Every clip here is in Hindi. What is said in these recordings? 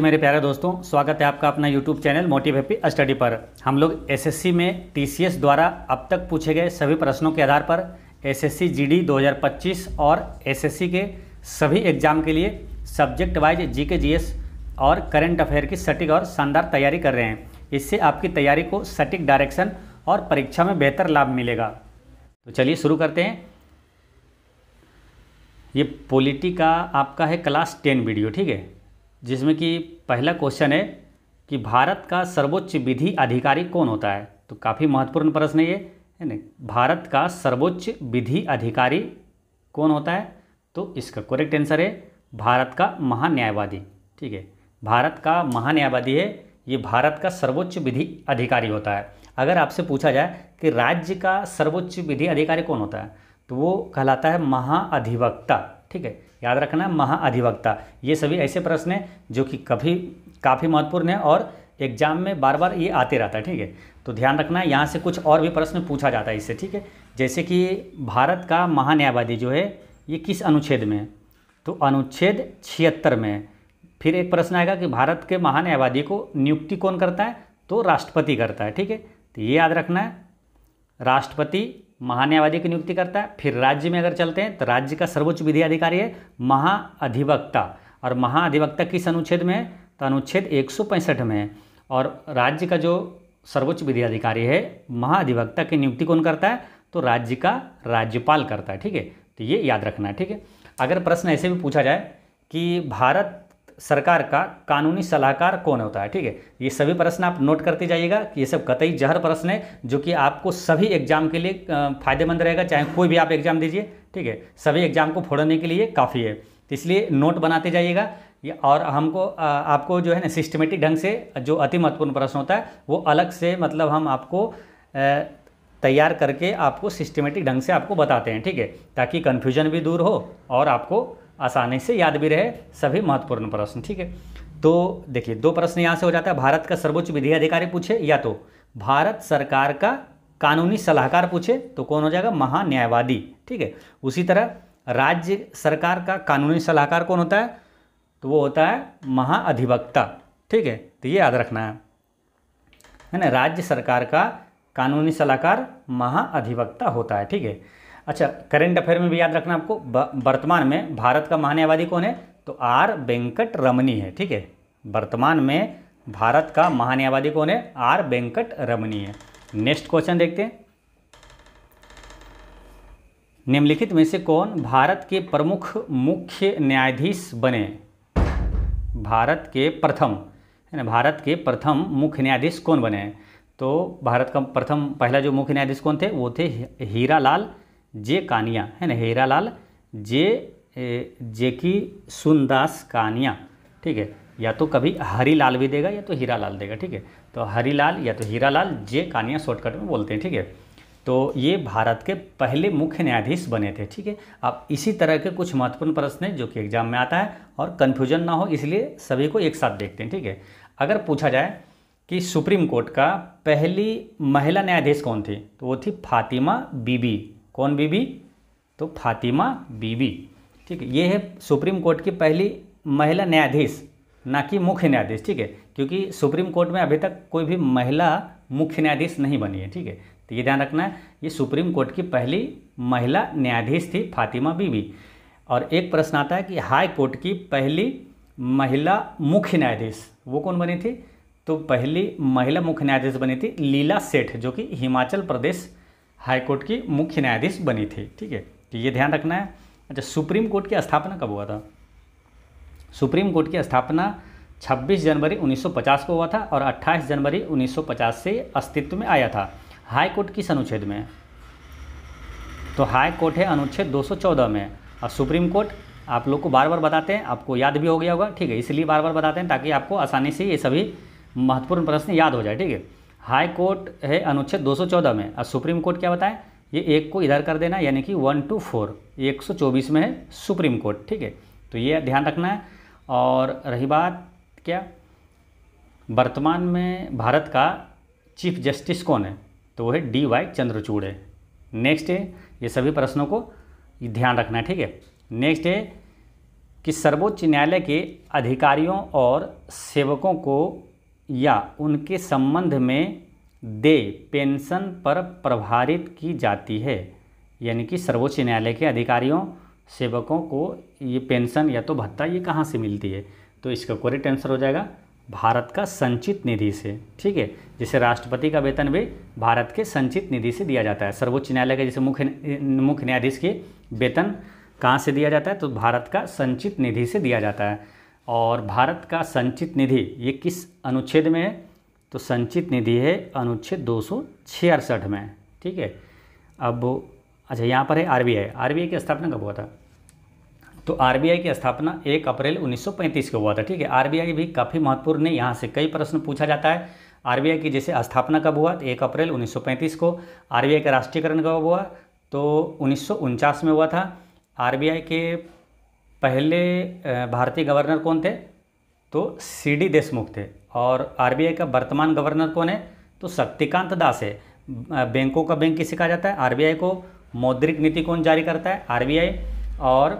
नमस्ते मेरे प्यारे दोस्तों स्वागत है आपका अपना YouTube channel motive happy study पर हम लोग एसएससी में टीसीएस द्वारा अब तक पूछे गए सभी प्रश्नों के आधार पर एसएससी जीडी 2025 और एसएससी के सभी एग्जाम के लिए सब्जेक्ट वाइज जीके जीएस और करंट अफेयर की सटीक और शानदार तैयारी कर रहे हैं इससे आपकी तैयारी को सटीक डायरेक्शन और परीक्षा में बेहतर लाभ मिलेगा तो चलिए शुरू करते हैं ये पोलिटी का आपका है क्लास टेन वीडियो ठीक है जिसमें कि पहला क्वेश्चन है कि भारत का सर्वोच्च विधि अधिकारी कौन होता है तो काफ़ी महत्वपूर्ण प्रश्न ये है ना भारत का सर्वोच्च विधि अधिकारी कौन होता है तो इसका करेक्ट आंसर है भारत का महान्यायवादी ठीक है भारत का महान्यायवादी है ये भारत का सर्वोच्च विधि अधिकारी होता है अगर आपसे पूछा जाए कि राज्य का सर्वोच्च विधि अधिकारी कौन होता है तो वो कहलाता है महाअधिवक्ता ठीक है याद रखना है महाअधिवक्ता ये सभी ऐसे प्रश्न हैं जो कि कभी काफ़ी महत्वपूर्ण है और एग्जाम में बार बार ये आते रहता है ठीक है तो ध्यान रखना है यहाँ से कुछ और भी प्रश्न पूछा जाता है इससे ठीक है जैसे कि भारत का महान्यायवादी जो है ये किस अनुच्छेद में है तो अनुच्छेद छिहत्तर में है फिर एक प्रश्न आएगा कि भारत के महान्यायवादी को नियुक्ति कौन करता है तो राष्ट्रपति करता है ठीक है तो ये याद रखना है राष्ट्रपति महान्यायवादी की नियुक्ति करता है फिर राज्य में अगर चलते हैं तो राज्य का सर्वोच्च विधि अधिकारी है महाअधिवक्ता और महाअधिवक्ता किस अनुच्छेद में है तो अनुच्छेद एक में है और राज्य का जो सर्वोच्च विधि अधिकारी है महाअधिवक्ता की नियुक्ति कौन करता है तो राज्य का राज्यपाल करता है ठीक है तो ये याद रखना है ठीक है अगर प्रश्न ऐसे भी पूछा जाए कि भारत सरकार का कानूनी सलाहकार कौन होता है ठीक है ये सभी प्रश्न आप नोट करते जाइएगा ये सब कतई जहर प्रश्न है जो कि आपको सभी एग्जाम के लिए फायदेमंद रहेगा चाहे कोई भी आप एग्जाम दीजिए ठीक है सभी एग्जाम को फोड़ने के लिए काफ़ी है इसलिए नोट बनाते जाइएगा और हमको आपको जो है ना सिस्टमेटिक ढंग से जो अति महत्वपूर्ण प्रश्न होता है वो अलग से मतलब हम आपको तैयार करके आपको सिस्टमेटिक ढंग से आपको बताते हैं ठीक है ताकि कन्फ्यूजन भी दूर हो और आपको आसानी से याद भी रहे सभी महत्वपूर्ण प्रश्न ठीक है तो देखिए दो प्रश्न यहाँ से हो जाता है भारत का सर्वोच्च विधि अधिकारी पूछे या तो भारत सरकार का कानूनी सलाहकार पूछे तो कौन हो जाएगा महान्यायवादी ठीक है उसी तरह राज्य सरकार का कानूनी सलाहकार कौन होता है तो वो होता है महाअधिवक्ता ठीक है तो ये याद रखना है है ना राज्य सरकार का कानूनी सलाहकार महाअधिवक्ता होता है ठीक है अच्छा करेंट अफेयर में भी याद रखना आपको वर्तमान में भारत का महान आबादी कौन है तो आर वेंकट रमनी है ठीक है वर्तमान में भारत का महान आबादी कौन है आर वेंकट रमनी है नेक्स्ट क्वेश्चन देखते हैं निम्नलिखित में से कौन भारत के प्रमुख मुख्य न्यायाधीश बने भारत के प्रथम है ना भारत के प्रथम मुख्य न्यायाधीश कौन बने तो भारत का प्रथम पहला जो मुख्य न्यायाधीश कौन थे वो थे हीरा लाल जे कानिया है ना लाल जे जे की सुनदास कानिया ठीक है या तो कभी हरी लाल भी देगा या तो हीरा लाल देगा ठीक है तो हरी लाल या तो हीरा लाल जे कानिया शॉर्टकट में बोलते हैं ठीक है तो ये भारत के पहले मुख्य न्यायाधीश बने थे ठीक है अब इसी तरह के कुछ महत्वपूर्ण प्रश्न हैं जो कि एग्जाम में आता है और कन्फ्यूजन ना हो इसलिए सभी को एक साथ देखते हैं ठीक है अगर पूछा जाए कि सुप्रीम कोर्ट का पहली महिला न्यायाधीश कौन थी तो वो थी फातिमा बीबी कौन बीबी तो फातिमा बीबी ठीक है ये है सुप्रीम कोर्ट की पहली महिला न्यायाधीश ना कि मुख्य न्यायाधीश ठीक है क्योंकि सुप्रीम कोर्ट में अभी तक कोई भी महिला मुख्य न्यायाधीश नहीं बनी है ठीक है तो ये ध्यान रखना है ये सुप्रीम कोर्ट की पहली महिला न्यायाधीश थी फातिमा बीबी और एक प्रश्न आता है कि हाई कोर्ट की पहली महिला मुख्य न्यायाधीश वो कौन बनी थी तो पहली महिला मुख्य न्यायाधीश बनी थी लीला सेठ जो कि हिमाचल प्रदेश हाईकोर्ट की मुख्य न्यायाधीश बनी थी ठीक है तो ये ध्यान रखना है अच्छा सुप्रीम कोर्ट की स्थापना कब हुआ था सुप्रीम कोर्ट की स्थापना 26 जनवरी 1950 को हुआ था और 28 जनवरी 1950 से अस्तित्व में आया था हाई कोर्ट किस अनुच्छेद में तो हाई कोर्ट है अनुच्छेद 214 में और सुप्रीम कोर्ट आप लोग को बार बार बताते हैं आपको याद भी हो गया होगा ठीक है इसलिए बार बार बताते हैं ताकि आपको आसानी से ये सभी महत्वपूर्ण प्रश्न याद हो जाए ठीक है हाई कोर्ट है अनुच्छेद 214 में और सुप्रीम कोर्ट क्या बताएं ये एक को इधर कर देना यानी कि वन टू फोर एक सौ चौबीस में है सुप्रीम कोर्ट ठीक है तो ये ध्यान रखना है और रही बात क्या वर्तमान में भारत का चीफ जस्टिस कौन है तो वो है डी वाई चंद्रचूड़ है नेक्स्ट है ये सभी प्रश्नों को ध्यान रखना है ठीक है नेक्स्ट है कि सर्वोच्च न्यायालय के अधिकारियों और सेवकों को या उनके संबंध में दे पेंशन पर प्रभारित की जाती है यानी कि सर्वोच्च न्यायालय के अधिकारियों सेवकों को ये पेंशन या तो भत्ता ये कहाँ से मिलती है तो इसका करेक्ट आंसर हो जाएगा भारत का संचित निधि से ठीक है जैसे राष्ट्रपति का वेतन भी भारत के संचित निधि से दिया जाता है सर्वोच्च न्यायालय के जैसे मुख्य मुख्य न्यायाधीश के वेतन कहाँ से दिया जाता है तो भारत का संचित निधि से दिया जाता है और भारत का संचित निधि ये किस अनुच्छेद में है तो संचित निधि है अनुच्छेद दो में ठीक है अब अच्छा यहाँ पर है आरबीआई आरबीआई की स्थापना कब हुआ था तो आरबीआई की स्थापना 1 अप्रैल 1935 को हुआ था ठीक है आरबीआई भी काफ़ी महत्वपूर्ण है यहाँ से कई प्रश्न पूछा जाता है आरबीआई की जैसे स्थापना कब हुआ तो एक अप्रैल 1935 को आरबीआई का राष्ट्रीयकरण कब हुआ तो उन्नीस में हुआ था आरबीआई के पहले भारतीय गवर्नर कौन थे तो सी डी देशमुख थे और आरबीआई का वर्तमान गवर्नर कौन है तो शक्तिकांत दास है बैंकों का बैंक किसे कहा जाता है आरबीआई को मौद्रिक नीति कौन जारी करता है आरबीआई और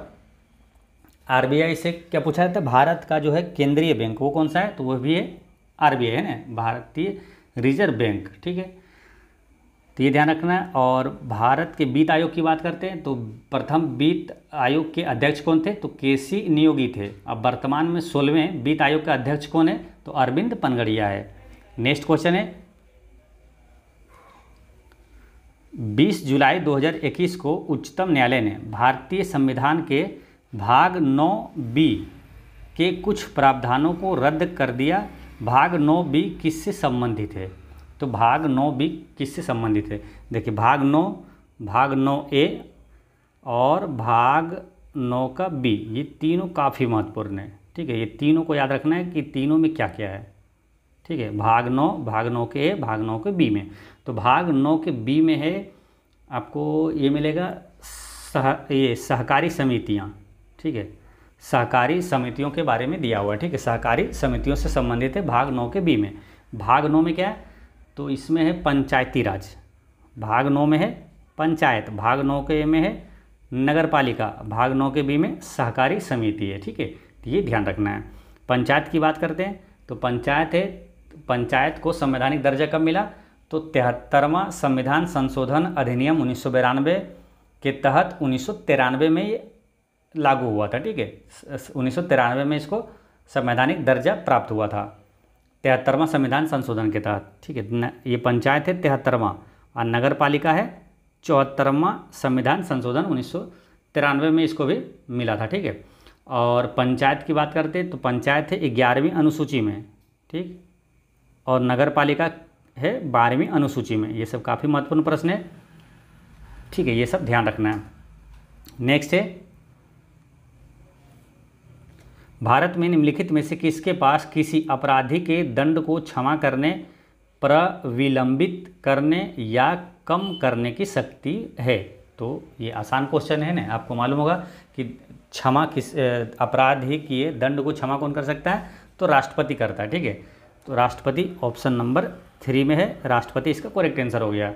आरबीआई से क्या पूछा जाता है भारत का जो है केंद्रीय बैंक वो कौन सा है तो वो भी है आई है ना भारतीय रिजर्व बैंक ठीक है तो ये ध्यान रखना है और भारत के वित्त आयोग की बात करते हैं तो प्रथम वित्त आयोग के अध्यक्ष कौन थे तो के सी नियोगी थे अब वर्तमान में सोलहवें वित्त आयोग का अध्यक्ष कौन है तो अरविंद पनगड़िया है नेक्स्ट क्वेश्चन है 20 जुलाई 2021 को उच्चतम न्यायालय ने भारतीय संविधान के भाग 9 बी के कुछ प्रावधानों को रद्द कर दिया भाग 9 बी किससे संबंधित है तो भाग नौ बी किससे संबंधित है देखिए भाग नौ भाग नौ ए और भाग नौ का बी ये तीनों काफ़ी महत्वपूर्ण है ठीक है ये तीनों को याद रखना है कि तीनों में क्या क्या है ठीक है भाग नौ भाग नौ के ए भाग नौ के बी में तो भाग नौ के बी में है आपको ये मिलेगा सह ये सहकारी समितियाँ ठीक है सहकारी समितियों के बारे में दिया हुआ है ठीक है सहकारी समितियों से संबंधित है भाग नौ के बी में भाग नौ में क्या है तो इसमें है पंचायती राज भाग नौ में है पंचायत भाग नौ के में है नगर पालिका भाग नौ के बी में सहकारी समिति है ठीक है तो ये ध्यान रखना है पंचायत की बात करते हैं तो पंचायत है पंचायत को संवैधानिक दर्जा कब मिला तो तिहत्तरवा संविधान संशोधन अधिनियम उन्नीस के तहत उन्नीस में ये लागू हुआ था ठीक है उन्नीस में इसको संवैधानिक दर्जा प्राप्त हुआ था तिहत्तरवा संविधान संशोधन के तहत ठीक है ये पंचायत है तिहत्तरवा और नगर पालिका है चौहत्तरवा संविधान संशोधन उन्नीस तिरानवे में इसको भी मिला था ठीक है और पंचायत की बात करते तो पंचायत है ग्यारहवीं अनुसूची में ठीक और नगर पालिका है बारहवीं अनुसूची में ये सब काफ़ी महत्वपूर्ण प्रश्न है ठीक है ये सब ध्यान रखना है नेक्स्ट है भारत में निम्नलिखित में से किसके पास किसी अपराधी के दंड को क्षमा करने प्रविलंबित करने या कम करने की शक्ति है तो ये आसान क्वेश्चन है ना आपको मालूम होगा कि क्षमा किस अपराधी किए दंड को क्षमा कौन कर सकता है तो राष्ट्रपति करता है ठीक है तो राष्ट्रपति ऑप्शन नंबर थ्री में है राष्ट्रपति इसका करेक्ट आंसर हो गया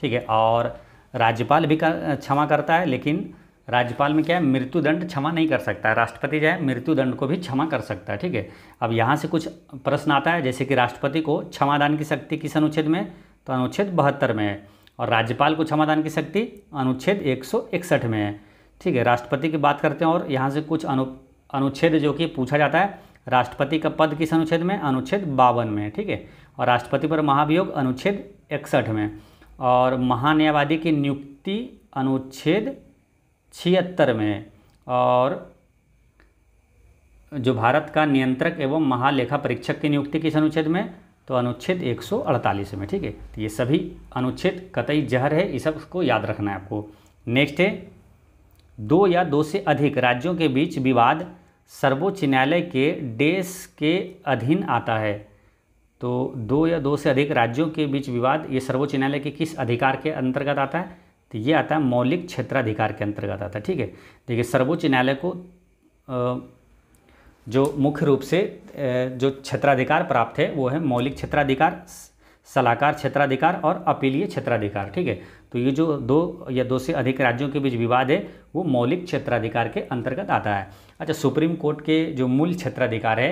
ठीक है और राज्यपाल भी क्षमा कर, करता है लेकिन राज्यपाल में क्या है मृत्युदंड क्षमा नहीं कर सकता है राष्ट्रपति जो है मृत्युदंड को भी क्षमा कर सकता है ठीक है अब यहाँ से कुछ प्रश्न आता है जैसे कि राष्ट्रपति को क्षमादान की शक्ति किस अनुच्छेद में तो अनुच्छेद बहत्तर में है और राज्यपाल को क्षमादान की शक्ति अनुच्छेद एक में है ठीक है राष्ट्रपति की बात करते हैं और यहाँ से कुछ अनु अनुच्छेद जो कि पूछा जाता है राष्ट्रपति का पद किस अनुच्छेद में अनुच्छेद बावन में ठीक है और राष्ट्रपति पर महाभियोग अनुच्छेद इकसठ में और महान्यायवादी की नियुक्ति अनुच्छेद छिहत्तर में और जो भारत का नियंत्रक एवं महालेखा परीक्षक की नियुक्ति किस अनुच्छेद में तो अनुच्छेद 148 में ठीक है तो ये सभी अनुच्छेद कतई जहर है ये सब याद रखना है आपको नेक्स्ट है दो या दो से अधिक राज्यों के बीच विवाद सर्वोच्च न्यायालय के देश के अधीन आता है तो दो या दो से अधिक राज्यों के बीच विवाद ये सर्वोच्च न्यायालय के किस अधिकार के अंतर्गत आता है तो ये आता है मौलिक क्षेत्राधिकार के अंतर्गत आता है ठीक है देखिए सर्वोच्च न्यायालय को जो मुख्य रूप से जो क्षेत्राधिकार प्राप्त है वो है मौलिक क्षेत्राधिकार सलाहकार क्षेत्राधिकार और अपीलीय क्षेत्राधिकार ठीक है तो ये जो दो या दो से अधिक राज्यों के बीच विवाद है वो मौलिक क्षेत्राधिकार के अंतर्गत आता है अच्छा सुप्रीम कोर्ट के जो मूल क्षेत्राधिकार है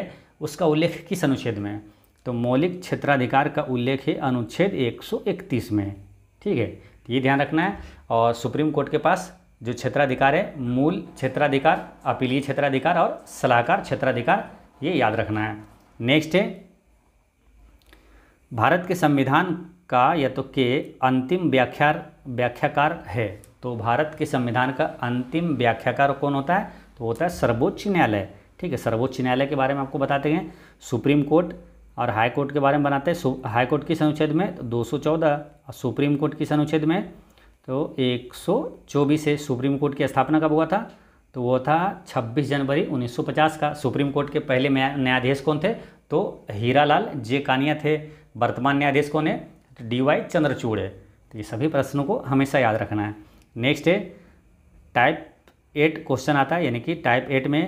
उसका उल्लेख किस अनुच्छेद में है तो मौलिक क्षेत्राधिकार का उल्लेख है अनुच्छेद 131 में ठीक है ये ध्यान रखना है और सुप्रीम कोर्ट के पास जो क्षेत्राधिकार है मूल क्षेत्राधिकार अपीलीय क्षेत्राधिकार और सलाहकार क्षेत्राधिकार ये याद रखना है नेक्स्ट है भारत के संविधान का या तो के अंतिम व्याख्या व्याख्याकार है तो भारत के संविधान का अंतिम व्याख्याकार कौन होता है तो होता है सर्वोच्च न्यायालय ठीक है सर्वोच्च न्यायालय के बारे में आपको बताते हैं सुप्रीम कोर्ट और हाई कोर्ट के बारे में बनाते हैं हाई कोर्ट की अनुच्छेद में तो 214 और सुप्रीम कोर्ट की अनुच्छेद में तो 124 है सुप्रीम कोर्ट की स्थापना कब हुआ था तो वो था 26 जनवरी 1950 का सुप्रीम कोर्ट के पहले न्यायाधीश कौन थे तो हीरालाल जे कानिया थे वर्तमान न्यायाधीश कौन है तो डी वाई चंद्रचूड़ है तो ये सभी प्रश्नों को हमेशा याद रखना है नेक्स्ट है टाइप एट क्वेश्चन आता है यानी कि टाइप एट में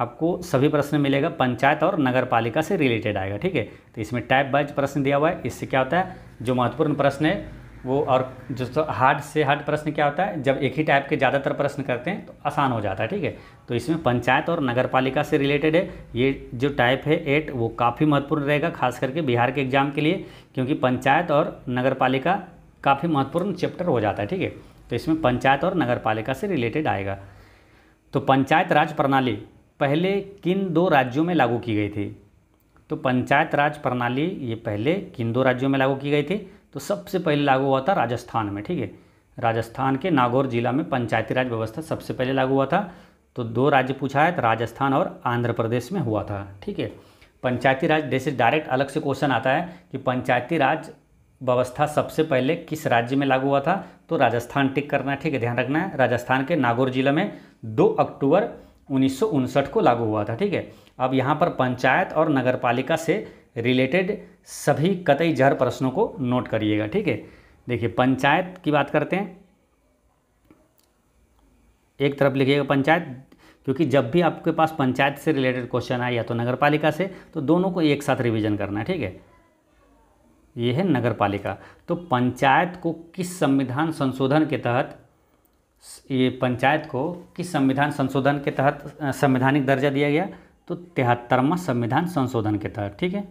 आपको सभी प्रश्न मिलेगा पंचायत और नगर पालिका से रिलेटेड आएगा ठीक है तो इसमें टाइप वाइज प्रश्न दिया हुआ है इससे क्या होता है जो महत्वपूर्ण प्रश्न है वो और जो तो हार्ड से हार्ड प्रश्न क्या होता है जब एक ही टाइप के ज़्यादातर प्रश्न करते हैं तो आसान हो जाता है ठीक है तो इसमें पंचायत और नगर पालिका से रिलेटेड है ये जो टाइप है एट वो काफ़ी महत्वपूर्ण रहेगा खास करके बिहार के एग्जाम के लिए क्योंकि पंचायत और नगर पालिका काफ़ी महत्वपूर्ण चैप्टर हो जाता है ठीक है तो इसमें पंचायत और नगर पालिका से रिलेटेड आएगा तो पंचायत राज प्रणाली पहले किन दो राज्यों में लागू की गई थी तो पंचायत राज प्रणाली ये पहले किन दो राज्यों में लागू की गई थी तो सबसे पहले लागू हुआ था राजस्थान में ठीक है राजस्थान के नागौर जिला में पंचायती राज व्यवस्था सबसे पहले लागू हुआ था तो दो राज्य पूछा है तो राजस्थान और आंध्र प्रदेश में हुआ था ठीक है पंचायती राज जैसे डायरेक्ट अलग से क्वेश्चन आता है कि पंचायती राज व्यवस्था सबसे पहले किस राज्य में लागू हुआ था तो राजस्थान टिक करना है ठीक है ध्यान रखना है राजस्थान के नागौर जिला में दो अक्टूबर उन्नीस को लागू हुआ था ठीक है अब यहाँ पर पंचायत और नगर से रिलेटेड सभी कतई जहर प्रश्नों को नोट करिएगा ठीक है देखिए पंचायत की बात करते हैं एक तरफ लिखिएगा पंचायत क्योंकि जब भी आपके पास पंचायत से रिलेटेड क्वेश्चन आए या तो नगरपालिका से तो दोनों को एक साथ रिवीजन करना है ठीक है ये है नगरपालिका तो पंचायत को किस संविधान संशोधन के तहत ये पंचायत को किस संविधान संशोधन के तहत संवैधानिक दर्जा दिया गया तो तिहत्तरवा संविधान संशोधन के तहत ठीक है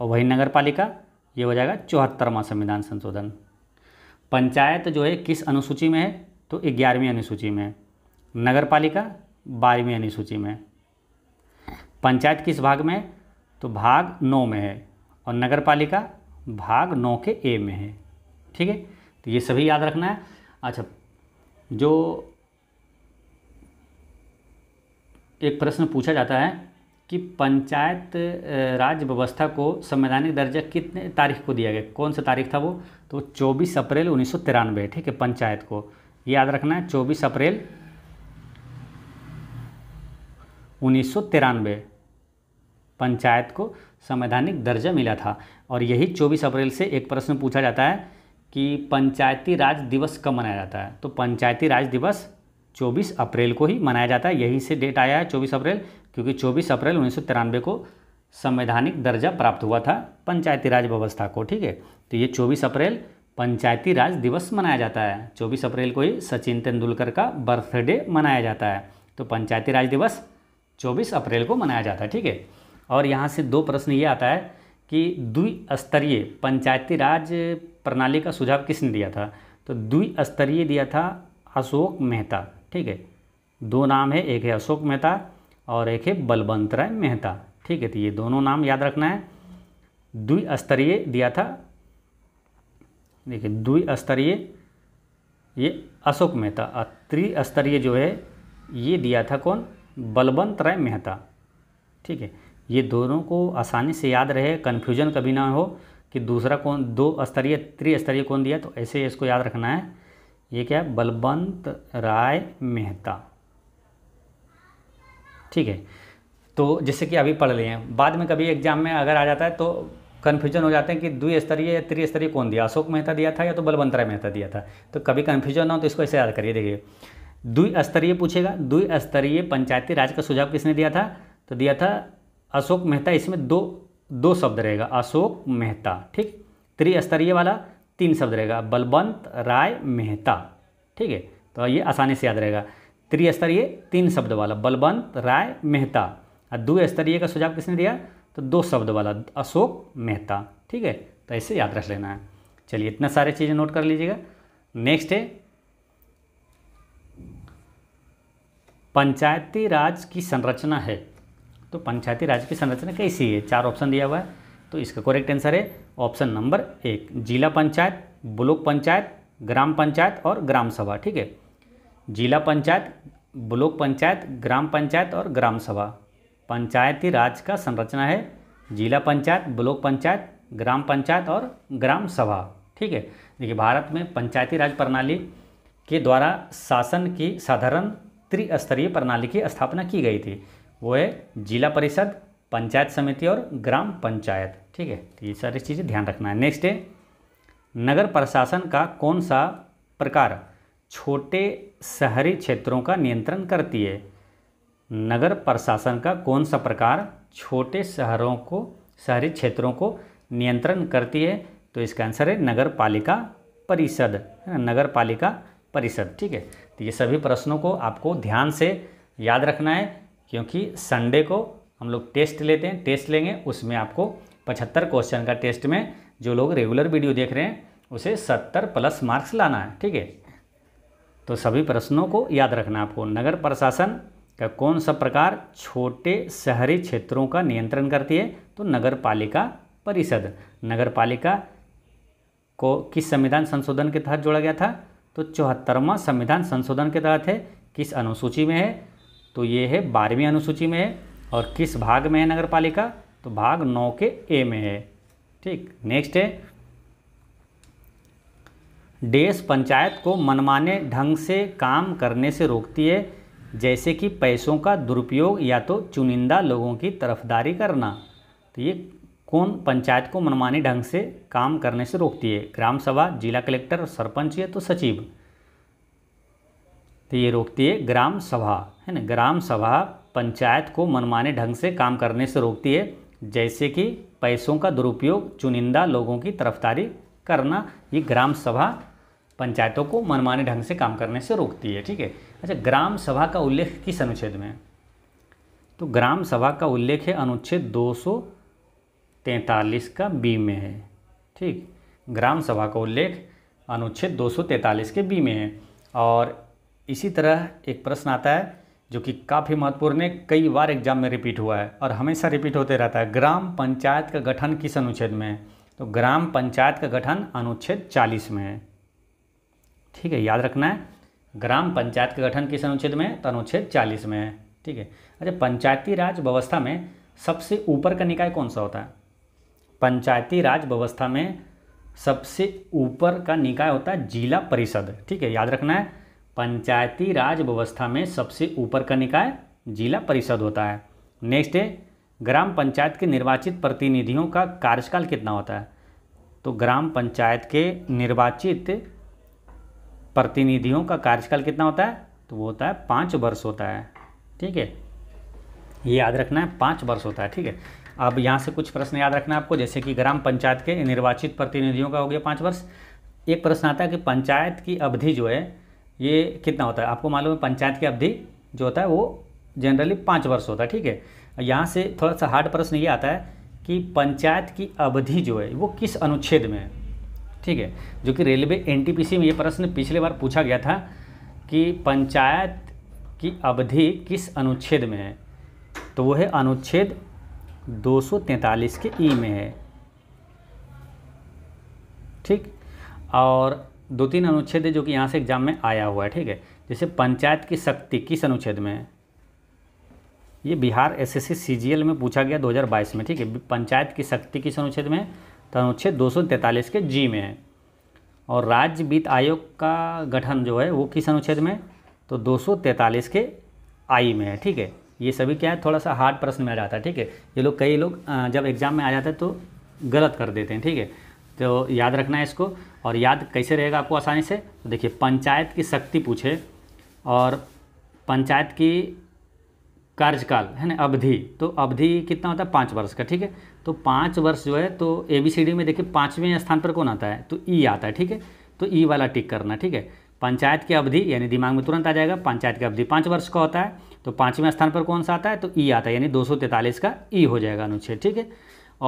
और वही नगर पालिका ये हो जाएगा चौहत्तरवा संविधान संशोधन पंचायत जो है किस अनुसूची में है तो ग्यारहवीं अनुसूची में है नगर पालिका बारहवीं अनुसूची में पंचायत किस भाग में है तो भाग नौ में है और नगर पालिका भाग नौ के ए में है ठीक है तो ये सभी याद रखना है अच्छा जो एक प्रश्न पूछा जाता है कि पंचायत राज व्यवस्था को संवैधानिक दर्जा कितने तारीख को दिया गया कौन सा तारीख था वो तो 24 अप्रैल उन्नीस ठीक है पंचायत को याद रखना है चौबीस अप्रैल उन्नीस पंचायत को संवैधानिक दर्जा मिला था और यही 24 अप्रैल से एक प्रश्न पूछा जाता है कि पंचायती राज दिवस कब मनाया जाता है तो पंचायती राज दिवस 24 अप्रैल को ही मनाया जाता है यहीं से डेट आया है 24 अप्रैल क्योंकि 24 अप्रैल उन्नीस को संवैधानिक दर्जा प्राप्त हुआ था पंचायती राज व्यवस्था को ठीक है तो ये 24 अप्रैल पंचायती राज दिवस मनाया जाता है 24 अप्रैल को ही सचिन तेंदुलकर का बर्थडे मनाया जाता है तो पंचायती राज दिवस चौबीस अप्रैल को मनाया जाता है ठीक है और यहाँ से दो प्रश्न ये आता है कि द्विस्तरीय पंचायती राज प्रणाली का सुझाव किसने दिया था तो द्विस्तरीय दिया था अशोक मेहता ठीक है दो नाम है एक है अशोक मेहता और एक है बलवंत राय मेहता ठीक है तो ये दोनों नाम याद रखना है द्विस्तरीय दिया था देखिए द्विस्तरीय ये अशोक मेहता और त्रिस्तरीय जो है ये दिया था कौन बलवंत राय मेहता ठीक है ये दोनों को आसानी से याद रहे कन्फ्यूजन कभी ना हो कि दूसरा कौन दो स्तरीय त्रिस्तरीय कौन दिया तो ऐसे इसको याद रखना है ये क्या है बलवंत राय मेहता ठीक है तो जैसे कि अभी पढ़ लिए हैं बाद में कभी एग्जाम में अगर आ जाता है तो कन्फ्यूजन हो जाते हैं कि द्विस्तरीय या त्रिस्तरीय कौन दिया अशोक मेहता दिया था या तो बलवंत राय मेहता दिया था तो कभी कन्फ्यूजन ना हो तो इसको ऐसे याद करिए देखिए द्विस्तरीय पूछेगा द्विस्तरीय पंचायती राज का सुझाव किसने दिया था तो दिया था अशोक मेहता इसमें दो दो शब्द रहेगा अशोक मेहता ठीक त्रिस्तरीय वाला तीन शब्द रहेगा बलवंत राय मेहता ठीक है तो ये आसानी से याद रहेगा त्रिस्तरीय तीन शब्द वाला बलवंत राय मेहता और स्तरीय का सुझाव किसने दिया तो दो शब्द वाला अशोक मेहता ठीक है तो ऐसे याद रख लेना है चलिए इतना सारे चीज़ें नोट कर लीजिएगा नेक्स्ट है पंचायती राज की संरचना है तो पंचायती राज की संरचना कैसी है चार ऑप्शन दिया हुआ है तो इसका करेक्ट आंसर है ऑप्शन नंबर एक जिला पंचायत ब्लॉक पंचायत ग्राम पंचायत और ग्राम सभा ठीक है जिला पंचायत ब्लॉक पंचायत ग्राम पंचायत और ग्राम सभा पंचायती राज का संरचना है जिला पंचायत ब्लॉक पंचायत ग्राम पंचायत और ग्राम सभा ठीक है देखिए भारत में पंचायती राज प्रणाली के द्वारा शासन की साधारण त्रिस्तरीय प्रणाली की स्थापना की गई थी वो है जिला परिषद पंचायत समिति और ग्राम पंचायत ठीक है तो ये सारी चीज़ें ध्यान रखना है नेक्स्ट है नगर प्रशासन का कौन सा प्रकार छोटे शहरी क्षेत्रों का नियंत्रण करती है नगर प्रशासन का कौन सा प्रकार छोटे शहरों को शहरी क्षेत्रों को नियंत्रण करती है तो इसका आंसर है नगर पालिका परिषद है ना नगर पालिका परिषद ठीक है तो ये सभी प्रश्नों को आपको ध्यान से याद रखना है क्योंकि संडे को हम लोग टेस्ट लेते हैं टेस्ट लेंगे उसमें आपको पचहत्तर क्वेश्चन का टेस्ट में जो लोग रेगुलर वीडियो देख रहे हैं उसे सत्तर प्लस मार्क्स लाना है ठीक है तो सभी प्रश्नों को याद रखना आपको नगर प्रशासन का कौन सा प्रकार छोटे शहरी क्षेत्रों का नियंत्रण करती है तो नगर पालिका परिषद नगर पालिका को किस संविधान संशोधन के तहत जोड़ा गया था तो चौहत्तरवां संविधान संशोधन के तहत है किस अनुसूची में है तो ये है बारहवीं अनुसूची में है और किस भाग में है नगर पालिका तो भाग नौ के ए में है ठीक नेक्स्ट है डेस पंचायत को मनमाने ढंग से काम करने से रोकती है जैसे कि पैसों का दुरुपयोग या तो चुनिंदा लोगों की तरफदारी करना तो ये कौन पंचायत को मनमाने ढंग से काम करने से रोकती है ग्राम सभा जिला कलेक्टर सरपंच या तो सचिव तो ये रोकती है ग्राम सभा है ना ग्राम सभा पंचायत को मनमाने ढंग से काम करने से रोकती है जैसे कि पैसों का दुरुपयोग चुनिंदा लोगों की तरफदारी करना ये ग्राम सभा पंचायतों को मनमाने ढंग से काम करने से रोकती है ठीक है अच्छा ग्राम सभा का उल्लेख किस अनुच्छेद में तो ग्राम सभा का उल्लेख है अनुच्छेद दो का बी में है ठीक ग्राम सभा का उल्लेख अनुच्छेद दो के बी में है और इसी तरह एक प्रश्न आता है जो कि काफ़ी महत्वपूर्ण है कई बार एग्जाम में रिपीट हुआ है और हमेशा रिपीट होते रहता है ग्राम पंचायत का गठन किस अनुच्छेद में है तो ग्राम पंचायत का गठन अनुच्छेद 40 में है ठीक है याद रखना है ग्राम पंचायत का गठन किस अनुच्छेद में है तो अनुच्छेद 40 में है ठीक है अच्छा पंचायती राज व्यवस्था में सबसे ऊपर का निकाय कौन सा होता है पंचायती राज व्यवस्था में सबसे ऊपर का निकाय होता है जिला परिषद ठीक है याद रखना है पंचायती राज व्यवस्था में सबसे ऊपर का निकाय जिला परिषद होता है नेक्स्ट है ग्राम पंचायत के निर्वाचित प्रतिनिधियों का कार्यकाल कितना होता है तो ग्राम पंचायत के निर्वाचित प्रतिनिधियों का कार्यकाल कितना होता है तो वो होता है पाँच वर्ष होता है ठीक है ये याद रखना है पाँच वर्ष होता है ठीक है अब यहाँ से कुछ प्रश्न याद रखना है आपको जैसे कि ग्राम पंचायत के निर्वाचित प्रतिनिधियों का हो गया पाँच वर्ष एक प्रश्न आता है कि पंचायत की अवधि जो है ये कितना होता है आपको मालूम है पंचायत की अवधि जो होता है वो जनरली पाँच वर्ष होता है ठीक है यहाँ से थोड़ा सा हार्ड प्रश्न ये आता है कि पंचायत की अवधि जो है वो किस अनुच्छेद में है ठीक है जो कि रेलवे एनटीपीसी में ये प्रश्न पिछले बार पूछा गया था कि पंचायत की अवधि किस अनुच्छेद में है तो वो है अनुच्छेद 243 के ई में है ठीक और दो तीन अनुच्छेद है जो कि यहाँ से एग्जाम में आया हुआ है ठीक है जैसे पंचायत की शक्ति किस अनुच्छेद में है ये बिहार एसएससी सीजीएल में पूछा गया 2022 में ठीक है पंचायत की शक्ति किस अनुच्छेद में तो अनुच्छेद दो के जी में है और राज्य वित्त आयोग का गठन जो है वो किस अनुच्छेद में तो दो के आई में है ठीक है ये सभी क्या है थोड़ा सा हार्ड प्रश्न में आ जाता है ठीक है ये लोग कई लोग जब एग्ज़ाम में आ जाते हैं तो गलत कर देते हैं ठीक है तो याद रखना है इसको और याद कैसे रहेगा आपको आसानी से तो देखिए पंचायत की शक्ति पूछे और पंचायत की कार्यकाल है ना अवधि तो अवधि कितना होता है पाँच वर्ष का ठीक है तो पाँच वर्ष जो है तो ए बी सी डी में देखिए पाँचवें स्थान पर कौन आता है तो ई e आता है ठीक है तो ई e वाला टिक करना ठीक है पंचायत की अवधि यानी दिमाग में तुरंत आ जाएगा पंचायत की अवधि पाँच वर्ष का होता है तो पाँचवें स्थान पर कौन सा आता है तो ई e आता है यानी दो का ई हो जाएगा अनुच्छेद ठीक है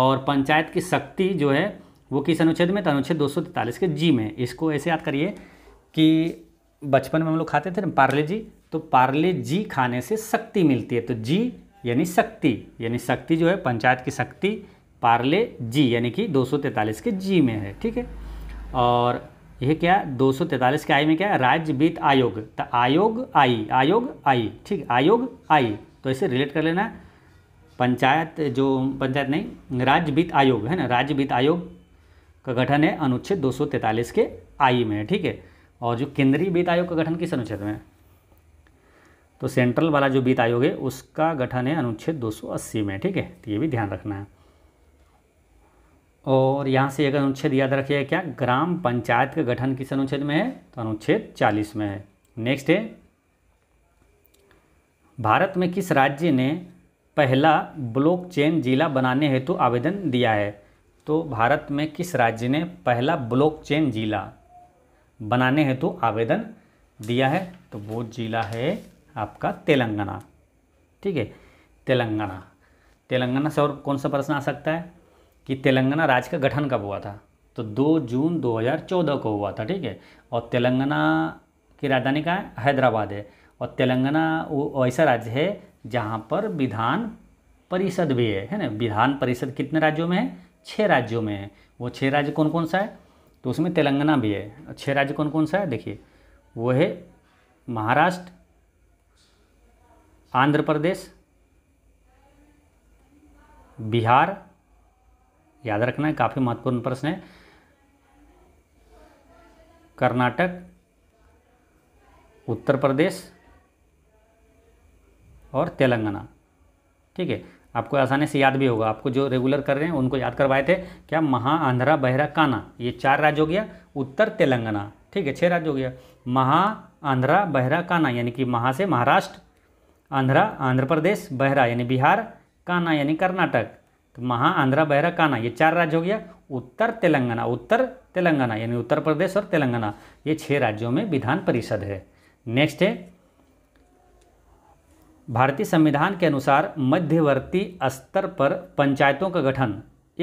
और पंचायत की शक्ति जो है वो किस अनुच्छेद में तो अनुच्छेद दो के जी में इसको ऐसे याद करिए कि बचपन में हम लोग खाते थे ना पार्ले जी तो पार्ले जी खाने से शक्ति मिलती है तो जी यानी शक्ति यानी शक्ति जो है पंचायत की शक्ति पार्ले जी यानी कि 243 के जी में है ठीक है और यह क्या 243 के आई में क्या है राज्य वित्त आयोग तो आयोग आई आयोग आई ठीक आयोग आई तो ऐसे रिलेट कर लेना पंचायत जो पंचायत नहीं राज्य वित्त आयोग है ना राज्य वित्त आयोग का गठन है अनुच्छेद 243 के आई में ठीक है और जो केंद्रीय वित्त आयोग का गठन किस अनुच्छेद में तो सेंट्रल वाला जो वित्त आयोग है उसका गठन है अनुच्छेद 280 में ठीक है तो ये भी ध्यान रखना है और यहाँ से एक अनुच्छेद याद रखिए क्या ग्राम पंचायत का गठन किस अनुच्छेद में है तो अनुच्छेद 40 में है नेक्स्ट है भारत में किस राज्य ने पहला ब्लॉकचेन जिला बनाने हेतु आवेदन दिया है तो भारत में किस राज्य ने पहला ब्लॉकचेन जिला बनाने हेतु तो आवेदन दिया है तो वो जिला है आपका तेलंगाना ठीक है तेलंगाना तेलंगाना से और कौन सा प्रश्न आ सकता है कि तेलंगाना राज्य का गठन कब हुआ था तो 2 जून 2014 को हुआ था ठीक है और तेलंगाना की राजधानी कहाँ है हैदराबाद है और तेलंगाना वो ऐसा राज्य है जहाँ पर विधान परिषद भी है है ना विधान परिषद कितने राज्यों में है छः राज्यों में है वो छः राज्य कौन कौन सा है तो उसमें तेलंगाना भी है छः राज्य कौन कौन सा है देखिए वो है महाराष्ट्र आंध्र प्रदेश बिहार याद रखना है काफ़ी महत्वपूर्ण प्रश्न है कर्नाटक उत्तर प्रदेश और तेलंगाना ठीक है आपको आसानी से याद भी होगा आपको जो रेगुलर कर रहे हैं उनको याद करवाए थे क्या महा आंध्रा बहरा काना ये चार राज्य हो गया उत्तर तेलंगाना ठीक है छः राज्य हो गया महा आंध्रा बहरा काना यानी कि महा से महाराष्ट्र आंध्रा आंध्र प्रदेश बहरा यानी बिहार काना यानी कर्नाटक तो महा आंध्रा बहरा काना ये चार राज्य हो गया उत्तर तेलंगाना उत्तर तेलंगाना यानी उत्तर प्रदेश और तेलंगाना ये छः राज्यों में विधान परिषद है नेक्स्ट है भारतीय संविधान के अनुसार मध्यवर्ती स्तर पर पंचायतों का गठन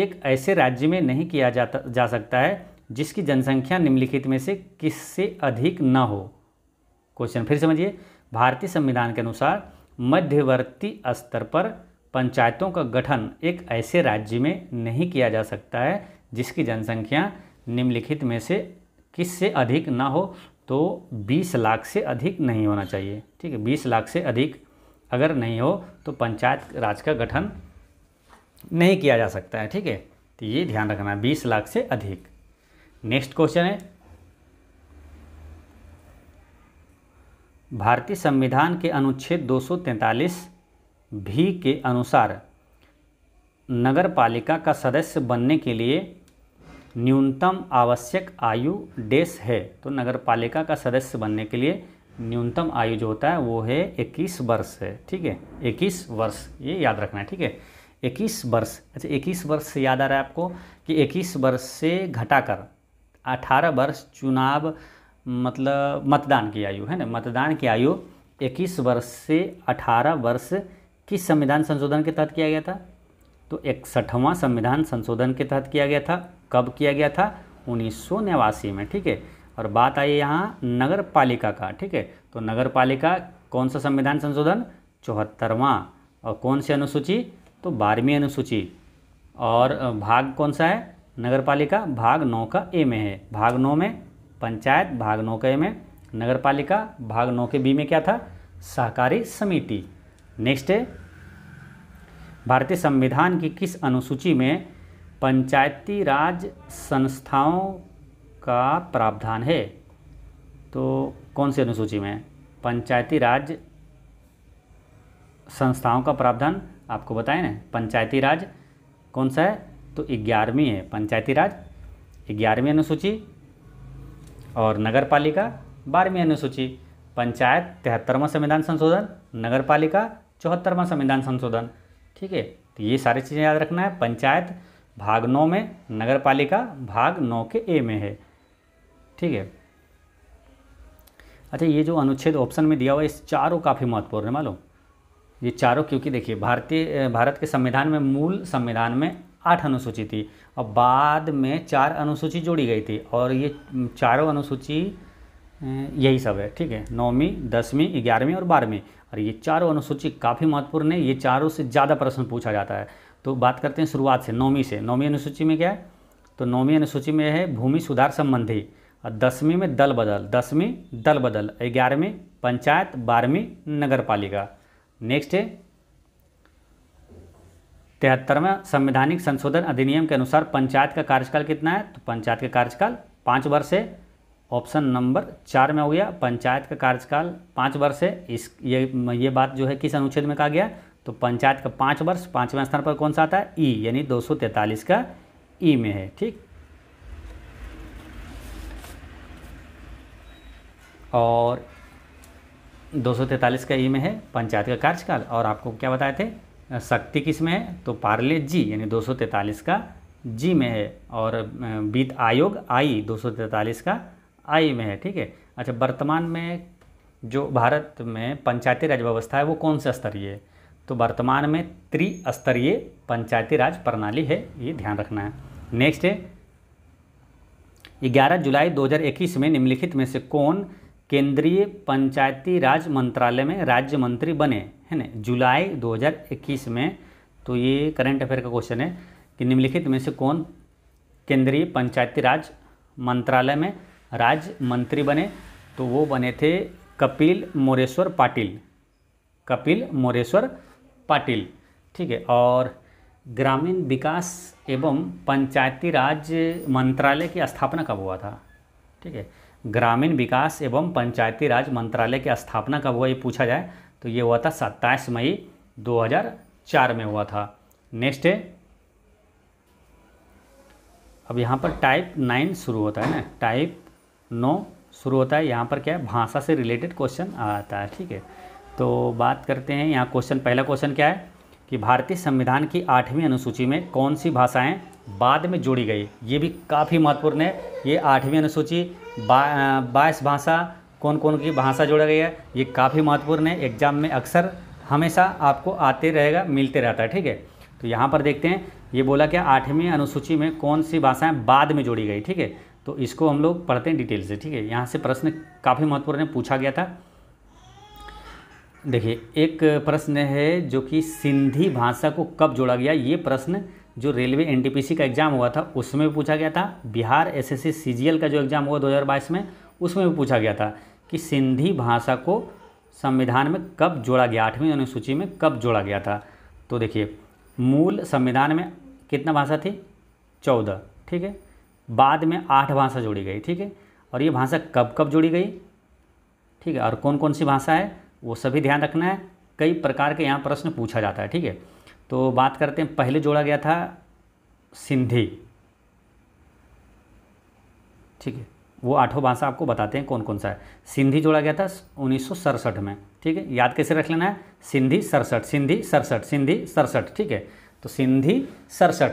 एक ऐसे राज्य में नहीं किया जाता जा सकता है जिसकी जनसंख्या निम्नलिखित में से किससे अधिक न हो क्वेश्चन फिर समझिए भारतीय संविधान के अनुसार मध्यवर्ती स्तर पर पंचायतों का गठन एक ऐसे राज्य में नहीं किया जा सकता है जिसकी जनसंख्या निम्नलिखित में से किससे अधिक ना हो तो 20 लाख से अधिक नहीं होना चाहिए ठीक है 20 लाख से अधिक अगर नहीं हो तो पंचायत राज का गठन नहीं किया जा सकता है ठीक है तो ये ध्यान रखना बीस लाख से अधिक नेक्स्ट क्वेश्चन है भारतीय संविधान के अनुच्छेद 243 भी के अनुसार नगर पालिका का सदस्य बनने के लिए न्यूनतम आवश्यक आयु डेस है तो नगर पालिका का सदस्य बनने के लिए न्यूनतम आयु जो होता है वो है इक्कीस वर्ष है ठीक है इक्कीस वर्ष ये याद रखना है ठीक है इक्कीस वर्ष अच्छा इक्कीस वर्ष से याद आ रहा है आपको कि इक्कीस वर्ष से घटाकर अठारह वर्ष चुनाव मतलब मतदान की आयु है ना मतदान की आयु इक्कीस वर्ष से अठारह वर्ष किस संविधान संशोधन के तहत किया गया था तो इकसठवां संविधान संशोधन के तहत किया गया था कब किया गया था उन्नीस में ठीक है और बात आई यहाँ नगर पालिका का ठीक है तो नगर पालिका कौन सा संविधान संशोधन चौहत्तरवां और कौन सी अनुसूची तो बारहवीं अनुसूची और भाग कौन सा है नगर पालिका भाग नौ का ए में है भाग नौ में पंचायत भाग नौ का ए में नगर पालिका भाग नौ के बी में क्या था सहकारी समिति नेक्स्ट है भारतीय संविधान की किस अनुसूची में पंचायती राज संस्थाओं का प्रावधान है तो कौन सी अनुसूची में पंचायती राज संस्थाओं का प्रावधान आपको बताए ना पंचायती राज कौन सा है तो ग्यारहवीं है पंचायती राज ग्यारहवीं अनुसूची और नगर पालिका बारहवीं अनुसूची पंचायत तिहत्तरवा संविधान संशोधन नगर पालिका चौहत्तरवा संविधान संशोधन ठीक है तो ये सारी चीज़ें याद रखना है पंचायत भाग नौ में नगर पालिका भाग नौ के ए में है ठीक है अच्छा ये जो अनुच्छेद ऑप्शन में दिया हुआ है इस चारों काफ़ी महत्वपूर्ण है मालूम ये चारों क्योंकि देखिए भारतीय भारत के संविधान में मूल संविधान में आठ अनुसूची थी और बाद में चार अनुसूची जोड़ी गई थी और ये चारों अनुसूची यही सब है ठीक है नौवीं दसवीं ग्यारहवीं और बारहवीं और ये चारों अनुसूची काफ़ी महत्वपूर्ण है ये चारों से ज़्यादा प्रश्न पूछा जाता है तो बात करते हैं शुरुआत से नौवीं से नौवीं अनुसूची में क्या है तो नौवीं अनुसूची में है भूमि सुधार संबंधी और दसवीं में दल बदल दसवीं दल बदल ग्यारहवीं पंचायत बारहवीं नगर पालिका नेक्स्ट है तिहत्तरवा संवैधानिक संशोधन अधिनियम के अनुसार पंचायत का कार्यकाल कितना है तो पंचायत का कार्यकाल पाँच वर्ष है ऑप्शन नंबर चार में हो गया पंचायत का कार्यकाल पाँच वर्ष है इस ये ये बात जो है किस अनुच्छेद में कहा गया तो पंचायत का पाँच वर्ष पाँचवें स्थान पर कौन सा आता है ई e, यानी दो का ई e में है ठीक और दो सौ का ई में है पंचायत का कार्यकाल और आपको क्या बताए थे शक्ति किस में है तो पार्ले जी यानी दो सौ तैंतालीस का जी में है और वित्त आयोग आई दो सौ तैंतालीस का आई में है ठीक है अच्छा वर्तमान में जो भारत में पंचायती राज व्यवस्था है वो कौन से स्तरीय है तो वर्तमान में त्रिस्तरीय पंचायती राज प्रणाली है ये ध्यान रखना है नेक्स्ट है ग्यारह जुलाई 2021 में निम्नलिखित में से कौन केंद्रीय पंचायती राज मंत्रालय में राज्य मंत्री बने है ना जुलाई 2021 में तो ये करंट अफेयर का क्वेश्चन है कि निम्नलिखित में से कौन केंद्रीय पंचायती राज मंत्रालय में राज्य मंत्री बने तो वो बने थे कपिल मोरेश्वर पाटिल कपिल मोरेश्वर पाटिल ठीक है और ग्रामीण विकास एवं पंचायती राज मंत्रालय की स्थापना कब हुआ था ठीक है ग्रामीण विकास एवं पंचायती राज मंत्रालय की स्थापना कब हुआ ये पूछा जाए तो ये हुआ था सत्ताईस मई 2004 में हुआ था नेक्स्ट है अब यहाँ पर टाइप नाइन शुरू होता है ना टाइप नौ शुरू होता है यहाँ पर क्या है भाषा से रिलेटेड क्वेश्चन आता है ठीक है तो बात करते हैं यहाँ क्वेश्चन पहला क्वेश्चन क्या है कि भारतीय संविधान की आठवीं अनुसूची में कौन सी भाषाएं बाद में जोड़ी गई ये भी काफ़ी महत्वपूर्ण है ये आठवीं अनुसूची बाईस भाषा कौन कौन की भाषा जोड़ा गई है ये काफ़ी महत्वपूर्ण है एग्जाम में अक्सर हमेशा आपको आते रहेगा मिलते रहता है ठीक है तो यहाँ पर देखते हैं ये बोला क्या आठवीं अनुसूची में कौन सी भाषाएँ बाद में जोड़ी गई ठीक है तो इसको हम लोग पढ़ते हैं डिटेल से ठीक है यहाँ से प्रश्न काफ़ी महत्वपूर्ण पूछा गया था देखिए एक प्रश्न है जो कि सिंधी भाषा को कब जोड़ा गया ये प्रश्न जो रेलवे एनटीपीसी का एग्ज़ाम हुआ था उसमें भी पूछा गया था बिहार एसएससी सीजीएल का जो एग्ज़ाम हुआ 2022 में उसमें भी पूछा गया था कि सिंधी भाषा को संविधान में कब जोड़ा गया आठवीं अनुसूची में कब जोड़ा गया था तो देखिए मूल संविधान में कितना भाषा थी चौदह ठीक है बाद में आठ भाषा जोड़ी गई ठीक है और ये भाषा कब कब जोड़ी गई ठीक है और कौन कौन सी भाषा है वो सभी ध्यान रखना है कई प्रकार के यहाँ प्रश्न पूछा जाता है ठीक है तो बात करते हैं पहले जोड़ा गया था सिंधी ठीक है वो आठों भाषा आपको बताते हैं कौन कौन सा है सिंधी जोड़ा गया था उन्नीस में ठीक है याद कैसे रख लेना है सिंधी सड़सठ सिंधी सड़सठ सिंधी सड़सठ ठीक है तो सिंधी सड़सठ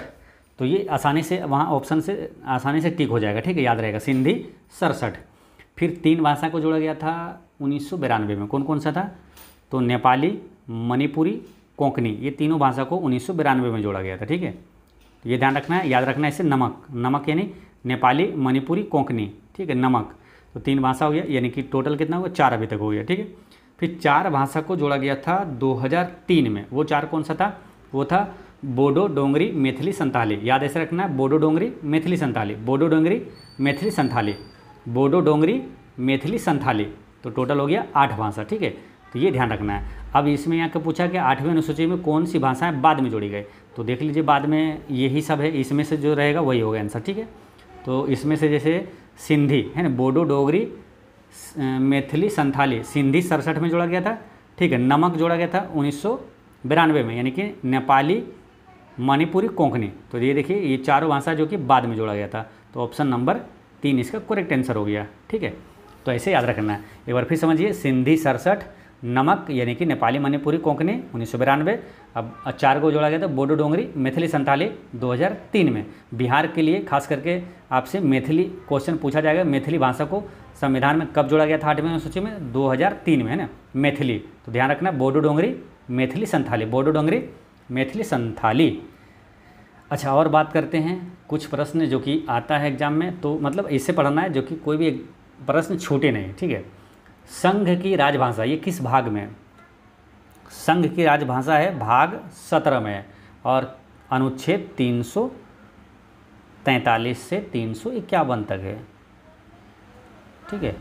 तो ये आसानी से वहाँ ऑप्शन से आसानी से टिक हो जाएगा ठीक है याद रहेगा सिंधी सड़सठ फिर तीन भाषा को जोड़ा गया था उन्नीस में कौन कौन सा था तो नेपाली मणिपुरी कोंकणी ये तीनों भाषा को उन्नीस में जोड़ा गया था ठीक है तो ये ध्यान रखना है याद रखना है इसे नमक नमक यानी नेपाली मणिपुरी कोंकणी ठीक है नमक तो तीन भाषा हो गया यानी कि टोटल कितना हुआ चार अभी तक हो गया ठीक है फिर चार भाषा को जोड़ा गया था 2003 में वो चार कौन सा था वो था बोडो डोंगरी मैथिली संताली याद ऐसे रखना है बोडो डोंगरी मैथिली संताली बोडो डोंगरी मैथिली संथाली बोडो डोंगरी मैथिली संथाली तो टोटल हो गया आठ भाषा ठीक है तो ये ध्यान रखना है अब इसमें यहाँ पूछा कि आठवीं अनुसूची में कौन सी भाषाएं बाद में जोड़ी गई तो देख लीजिए बाद में यही सब है इसमें से जो रहेगा वही होगा आंसर ठीक है तो इसमें से जैसे सिंधी है ना बोडो डोगरी मैथिली संथाली सिंधी सड़सठ में जोड़ा गया था ठीक है नमक जोड़ा गया था उन्नीस में यानी कि नेपाली मणिपुरी कोंकनी तो ये देखिए ये चारों भाषा जो कि बाद में जोड़ा गया था तो ऑप्शन नंबर तीन इसका करेक्ट आंसर हो गया ठीक है तो ऐसे याद रखना है एक बार फिर समझिए सिंधी सड़सठ नमक यानी कि नेपाली मणिपुरी कोंकनी उन्नीस सौ बिरानवे अब चार को जोड़ा गया था बोडो डोंगरी मैथिली संताली 2003 में बिहार के लिए खास करके आपसे मैथिली क्वेश्चन पूछा जाएगा मैथिली भाषा को संविधान में कब जोड़ा गया था आठवीं अनुसूची में 2003 में है ना मैथिली तो ध्यान रखना बोडो डोंगरी मैथिली संथाली बोडो डोंगरी मैथिली संथाली अच्छा और बात करते हैं कुछ प्रश्न जो कि आता है एग्जाम में तो मतलब ऐसे पढ़ना है जो कि कोई भी प्रश्न छूटे नहीं ठीक है संघ की राजभाषा ये किस भाग में संघ की राजभाषा है भाग सत्रह में और अनुच्छेद तीन सौ तैंतालीस से तीन सौ इक्यावन तक है ठीक है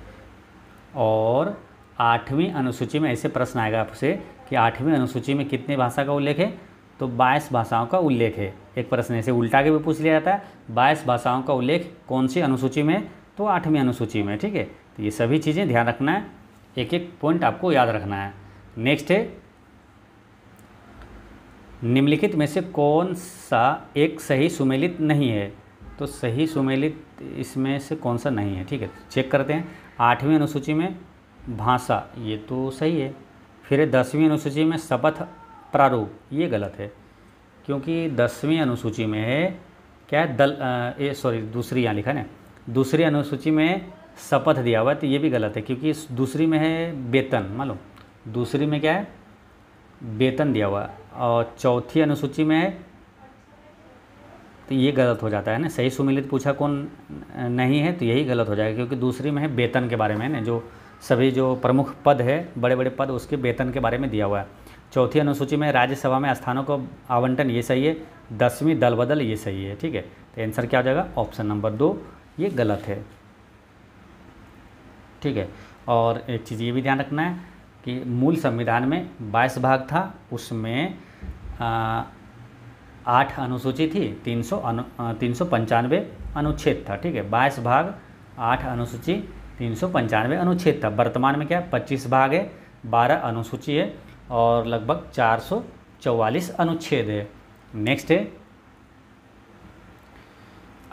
और आठवीं अनुसूची में ऐसे प्रश्न आएगा आपसे कि आठवीं अनुसूची में कितने भाषा का उल्लेख है तो बाईस भाषाओं का उल्लेख है एक प्रश्न ऐसे उल्टा के भी पूछ लिया जाता है बाईस भाषाओं का उल्लेख कौन सी अनुसूची में तो आठवीं अनुसूची में ठीक है तो ये सभी चीज़ें ध्यान रखना है एक एक पॉइंट आपको याद रखना है नेक्स्ट है निम्नलिखित में से कौन सा एक सही सुमेलित नहीं है तो सही सुमेलित इसमें से कौन सा नहीं है ठीक है चेक करते हैं आठवीं अनुसूची में भाषा ये तो सही है फिर दसवीं अनुसूची में शपथ प्रारूप ये गलत है क्योंकि दसवीं अनुसूची में है क्या है दल ये सॉरी दूसरी यहाँ लिखा ना दूसरी अनुसूची में शपथ दिया हुआ है तो ये भी गलत है क्योंकि दूसरी में है वेतन मान लो दूसरी में क्या है वेतन दिया हुआ और चौथी अनुसूची में तो ये गलत हो जाता है ना सही सुमिलित पूछा कौन नहीं है तो यही गलत हो जाएगा क्योंकि दूसरी में है वेतन के बारे में ना जो सभी जो प्रमुख पद है बड़े बड़े पद उसके वेतन के बारे में दिया हुआ है चौथी अनुसूची में राज्यसभा में स्थानों को आवंटन ये सही है दसवीं दल बदल ये सही है ठीक है तो आंसर क्या हो जाएगा ऑप्शन नंबर दो ये गलत है ठीक है और एक चीज़ ये भी ध्यान रखना है कि मूल संविधान में बाईस भाग था उसमें आठ अनुसूची थी तीन सौ अनु तीन सौ पंचानवे अनुच्छेद था ठीक है बाईस भाग आठ अनुसूची तीन सौ पंचानवे अनुच्छेद था वर्तमान में क्या पच्चीस भाग है बारह अनुसूची है और लगभग चार सौ चौवालीस अनुच्छेद है नेक्स्ट है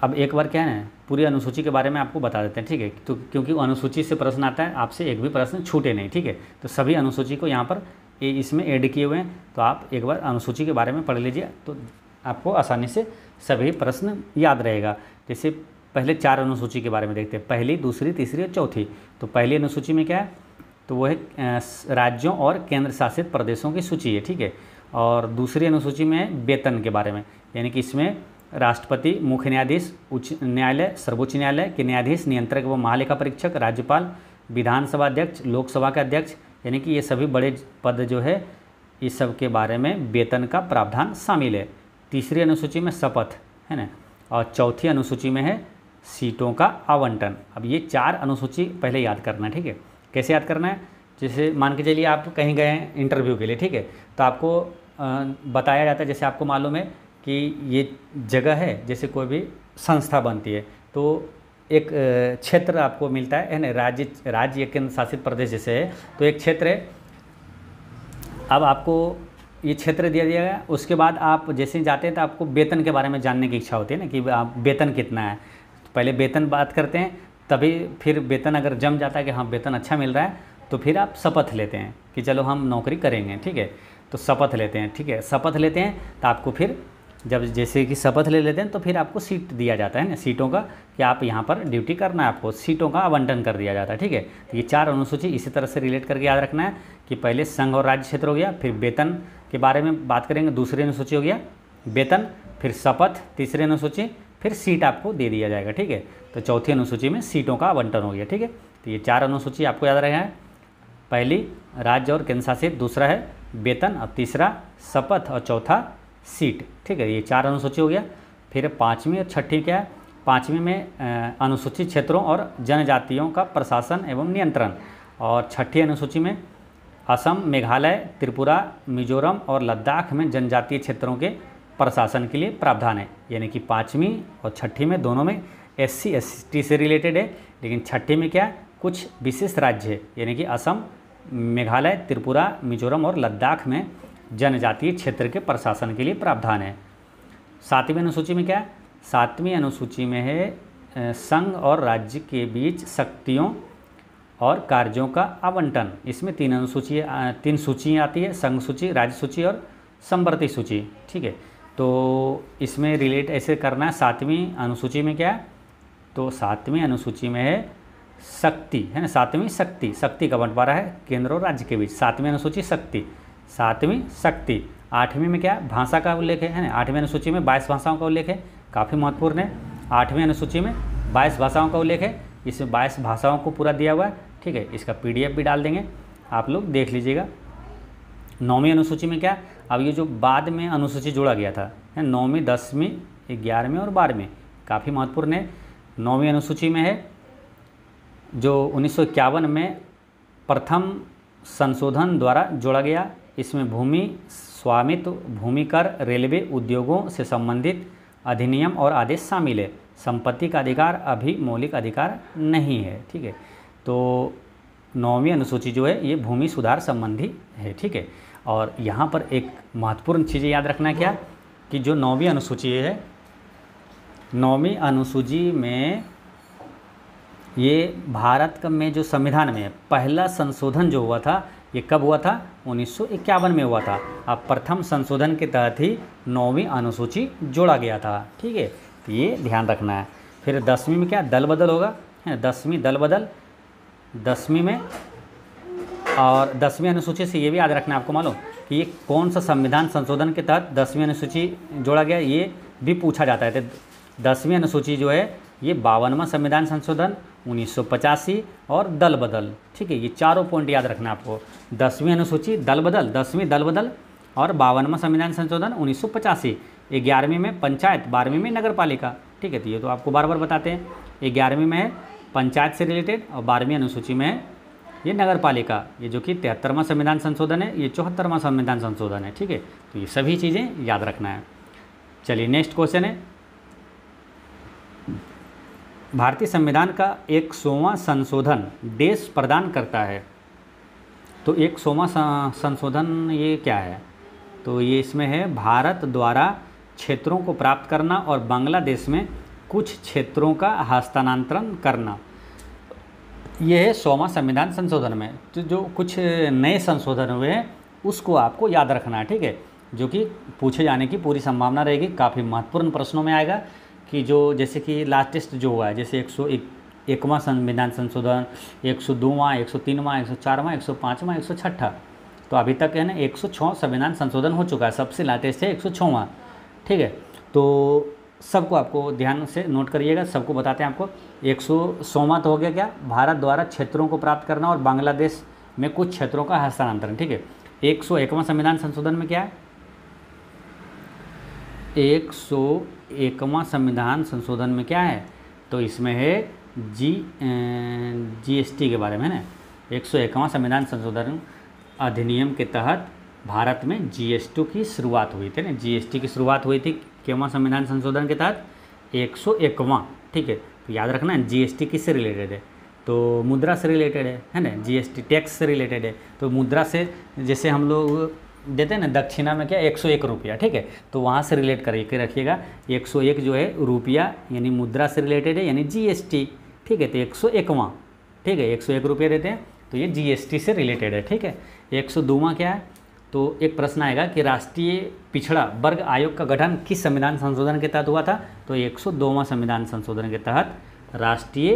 अब एक बार क्या है पूरी अनुसूची के बारे में आपको बता देते हैं ठीक है तो क्योंकि अनुसूची से प्रश्न आता है आपसे एक भी प्रश्न छूटे नहीं ठीक है तो सभी अनुसूची को यहाँ पर ए इसमें ऐड किए हुए हैं तो आप एक बार अनुसूची के बारे में पढ़ लीजिए तो आपको आसानी से सभी प्रश्न याद रहेगा जैसे पहले चार अनुसूची के बारे में देखते हैं पहली दूसरी तीसरी और चौथी तो पहली अनुसूची में क्या है तो वो है राज्यों और केंद्र शासित प्रदेशों की सूची है ठीक है और दूसरी अनुसूची में वेतन के बारे में यानी कि इसमें राष्ट्रपति मुख्य न्यायाधीश उच्च न्यायालय सर्वोच्च न्यायालय के न्यायाधीश नियंत्रक व महालेखा परीक्षक राज्यपाल विधानसभा अध्यक्ष लोकसभा के अध्यक्ष यानी कि ये सभी बड़े पद जो है इस सब के बारे में वेतन का प्रावधान शामिल है तीसरी अनुसूची में शपथ है ना और चौथी अनुसूची में है सीटों का आवंटन अब ये चार अनुसूची पहले याद करना है ठीक है कैसे याद करना है जैसे मान के चलिए आप कहीं गए इंटरव्यू के लिए ठीक है तो आपको बताया जाता है जैसे आपको मालूम है कि ये जगह है जैसे कोई भी संस्था बनती है तो एक क्षेत्र आपको मिलता है यानी राज्य राज्य केंद्र शासित प्रदेश जैसे है तो एक क्षेत्र है अब आपको ये क्षेत्र दिया दिया गया उसके बाद आप जैसे ही जाते हैं तो आपको वेतन के बारे में जानने की इच्छा होती है ना कि आप वेतन कितना है तो पहले वेतन बात करते हैं तभी फिर वेतन अगर जम जाता है कि हाँ वेतन अच्छा मिल रहा है तो फिर आप शपथ लेते हैं कि चलो हम नौकरी करेंगे ठीक है तो शपथ लेते हैं ठीक है शपथ लेते हैं तो आपको फिर जब जैसे कि शपथ ले लेते हैं तो फिर आपको सीट दिया जाता है ना सीटों का कि आप यहाँ पर ड्यूटी करना है आपको सीटों का आवंटन कर दिया जाता है ठीक है तो ये चार अनुसूची इसी तरह से रिलेट करके याद रखना है कि पहले संघ और राज्य क्षेत्र हो गया फिर वेतन के बारे में बात करेंगे दूसरी अनुसूची हो गया वेतन फिर शपथ तीसरी अनुसूची फिर सीट आपको दे दिया जाएगा ठीक है तो चौथी अनुसूची में सीटों का आवंटन हो गया ठीक है तो ये चार अनुसूची आपको याद रखना है पहली राज्य और केंद्र शासित दूसरा है वेतन और तीसरा शपथ और चौथा सीट ठीक है ये चार अनुसूची हो गया फिर पाँचवीं और छठी क्या है पाँचवीं में अनुसूचित क्षेत्रों और जनजातियों का प्रशासन एवं नियंत्रण और छठी अनुसूची में असम मेघालय त्रिपुरा मिजोरम और लद्दाख में जनजातीय क्षेत्रों के प्रशासन के लिए प्रावधान है यानी कि पाँचवीं और छठी में दोनों में एस सी एस टी से रिलेटेड है लेकिन छठी में क्या है कुछ विशेष राज्य यानी कि असम मेघालय त्रिपुरा मिजोरम और लद्दाख में जनजातीय क्षेत्र के प्रशासन के लिए प्रावधान है सातवीं अनुसूची में क्या है सातवीं अनुसूची में है संघ और राज्य के बीच शक्तियों और कार्यों का आवंटन इसमें तीन अनुसूची तीन सूचियाँ आती है संघ सूची राज्य सूची और संवर्ती सूची ठीक है तो इसमें रिलेट ऐसे करना है सातवीं अनुसूची में क्या है तो सातवीं अनुसूची में है शक्ति है ना सातवीं शक्ति शक्ति का बंटवारा है केंद्र और राज्य के बीच सातवीं अनुसूची शक्ति सातवीं शक्ति आठवीं में क्या भाषा का उल्लेख है ना आठवीं अनुसूची में बाईस भाषाओं का उल्लेख है काफ़ी महत्वपूर्ण है आठवीं अनुसूची में बाईस भाषाओं का उल्लेख है इसमें बाईस भाषाओं को पूरा दिया हुआ है ठीक है इसका पी भी डाल देंगे आप लोग देख लीजिएगा नौवीं अनुसूची में क्या अब ये जो बाद में अनुसूची जोड़ा गया था है नौवीं दसवीं ग्यारहवीं और बारहवीं काफ़ी महत्वपूर्ण है नौवीं अनुसूची में है जो उन्नीस में प्रथम संशोधन द्वारा जोड़ा गया इसमें भूमि स्वामित्व भूमि कर रेलवे उद्योगों से संबंधित अधिनियम और आदेश शामिल है संपत्ति का अधिकार अभी मौलिक अधिकार नहीं है ठीक है तो नौवीं अनुसूची जो है ये भूमि सुधार संबंधी है ठीक है और यहाँ पर एक महत्वपूर्ण चीज़ें याद रखना क्या कि जो नौवीं अनुसूची है नौवीं अनुसूची में ये भारत में जो संविधान में पहला संशोधन जो हुआ था ये कब हुआ था उन्नीस में हुआ था अब प्रथम संशोधन के तहत ही नौवीं अनुसूची जोड़ा गया था ठीक है तो ये ध्यान रखना है फिर दसवीं में क्या दल बदल होगा है दसवीं दल बदल दसवीं में और दसवीं अनुसूची से ये भी याद रखना है आपको मालूम कि ये कौन सा संविधान संशोधन के तहत दसवीं अनुसूची जोड़ा गया ये भी पूछा जाता है तो दसवीं अनुसूची जो है ये बावनवा संविधान संशोधन उन्नीस और दल बदल ठीक है ये चारों पॉइंट याद रखना आपको दसवीं अनुसूची दल बदल दसवीं दल बदल और बावनवा संविधान संशोधन उन्नीस सौ पचासी ग्यारहवीं में पंचायत बारहवीं में नगर पालिका ठीक है तो ये तो आपको बार बार बताते हैं ग्यारहवीं में है पंचायत से रिलेटेड और बारहवीं अनुसूची में है ये नगर पालिका ये जो कि तिहत्तरवां संविधान संशोधन है ये चौहत्तरवां संविधान संशोधन है ठीक है तो ये सभी चीज़ें याद रखना है चलिए नेक्स्ट क्वेश्चन है भारतीय संविधान का एक सोवा संशोधन देश प्रदान करता है तो एक सोवा संशोधन ये क्या है तो ये इसमें है भारत द्वारा क्षेत्रों को प्राप्त करना और बांग्लादेश में कुछ क्षेत्रों का हस्तानांतरण करना यह है सोवा संविधान संशोधन में तो जो कुछ नए संशोधन हुए हैं उसको आपको याद रखना है ठीक है जो कि पूछे जाने की पूरी संभावना रहेगी काफ़ी महत्वपूर्ण प्रश्नों में आएगा कि जो जैसे कि लास्टेस्ट जो हुआ है जैसे एक सौ एकवा संविधान संशोधन एक सौ दोवा एक सौ तीनवा एक सौ चारवा एक सौ पाँचवा एक सौ छठा तो अभी तक है ना एक सौ छः संविधान संशोधन हो चुका है सबसे लाटेस्ट है एक सौ छवा ठीक है तो सबको आपको ध्यान से नोट करिएगा सबको बताते हैं आपको एक सौ सौवा तो हो गया क्या भारत द्वारा क्षेत्रों को प्राप्त करना और बांग्लादेश में कुछ क्षेत्रों का हस्तांतरण ठीक है एक सौ एकवा संविधान संशोधन में क्या है एक सौ एकवा संविधान संशोधन में क्या है तो इसमें है जी जीएसटी के बारे में ना एक सौ एकवा संविधान संशोधन अधिनियम के तहत भारत में जीएसटी की शुरुआत हुई थी ना जीएसटी की शुरुआत हुई थी केवा संविधान संशोधन के तहत एक सौ एकवा ठीक है तो याद रखना जीएसटी किससे रिलेटेड है तो मुद्रा से रिलेटेड है है ना जीएसटी टैक्स से रिलेटेड है तो मुद्रा से जैसे हम लोग देते हैं ना दक्षिणा में क्या एक सौ एक रुपया ठीक है तो वहाँ से रिलेट करके रखिएगा एक सौ एक जो है रुपया यानी मुद्रा से रिलेटेड है यानी जीएसटी ठीक है तो एक सौ एकवा ठीक है एक सौ एक रुपया देते हैं तो ये जीएसटी से रिलेटेड है ठीक है एक सौ दूवा क्या है तो एक प्रश्न आएगा कि राष्ट्रीय पिछड़ा वर्ग आयोग का गठन किस संविधान संशोधन के तहत हुआ था तो एक सौ संविधान संशोधन के तहत राष्ट्रीय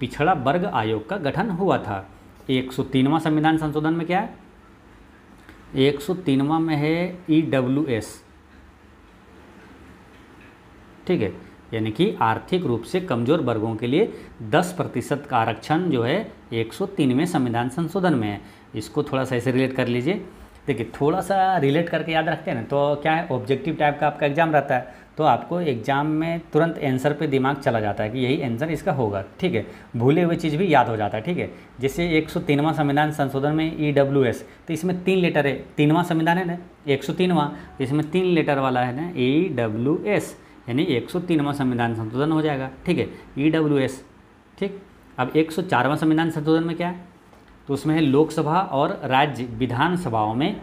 पिछड़ा वर्ग आयोग का गठन हुआ था एक सौ संविधान संशोधन में क्या है एक सौ तीनवा में है ई डब्ल्यू एस ठीक है यानी कि आर्थिक रूप से कमजोर वर्गों के लिए 10 प्रतिशत का आरक्षण जो है तीनवें संविधान संशोधन में है इसको थोड़ा सा ऐसे रिलेट कर लीजिए देखिए थोड़ा सा रिलेट करके याद रखते हैं ना तो क्या है ऑब्जेक्टिव टाइप का आपका एग्जाम रहता है तो आपको एग्ज़ाम में तुरंत आंसर पे दिमाग चला जाता है कि यही आंसर इसका होगा ठीक है भूले हुए चीज़ भी याद हो जाता है ठीक है जैसे एक संविधान संशोधन में ई डब्ल्यू एस तो इसमें तीन लेटर है तीनवा संविधान है ना एक सौ तीनवा तो इसमें तीन लेटर वाला है ना ई डब्ल्यू एस यानी एक सौ संविधान संशोधन हो जाएगा ठीक है ई डब्ल्यू एस ठीक अब एक सौ संविधान संशोधन में क्या है तो उसमें है लोकसभा और राज्य विधानसभाओं में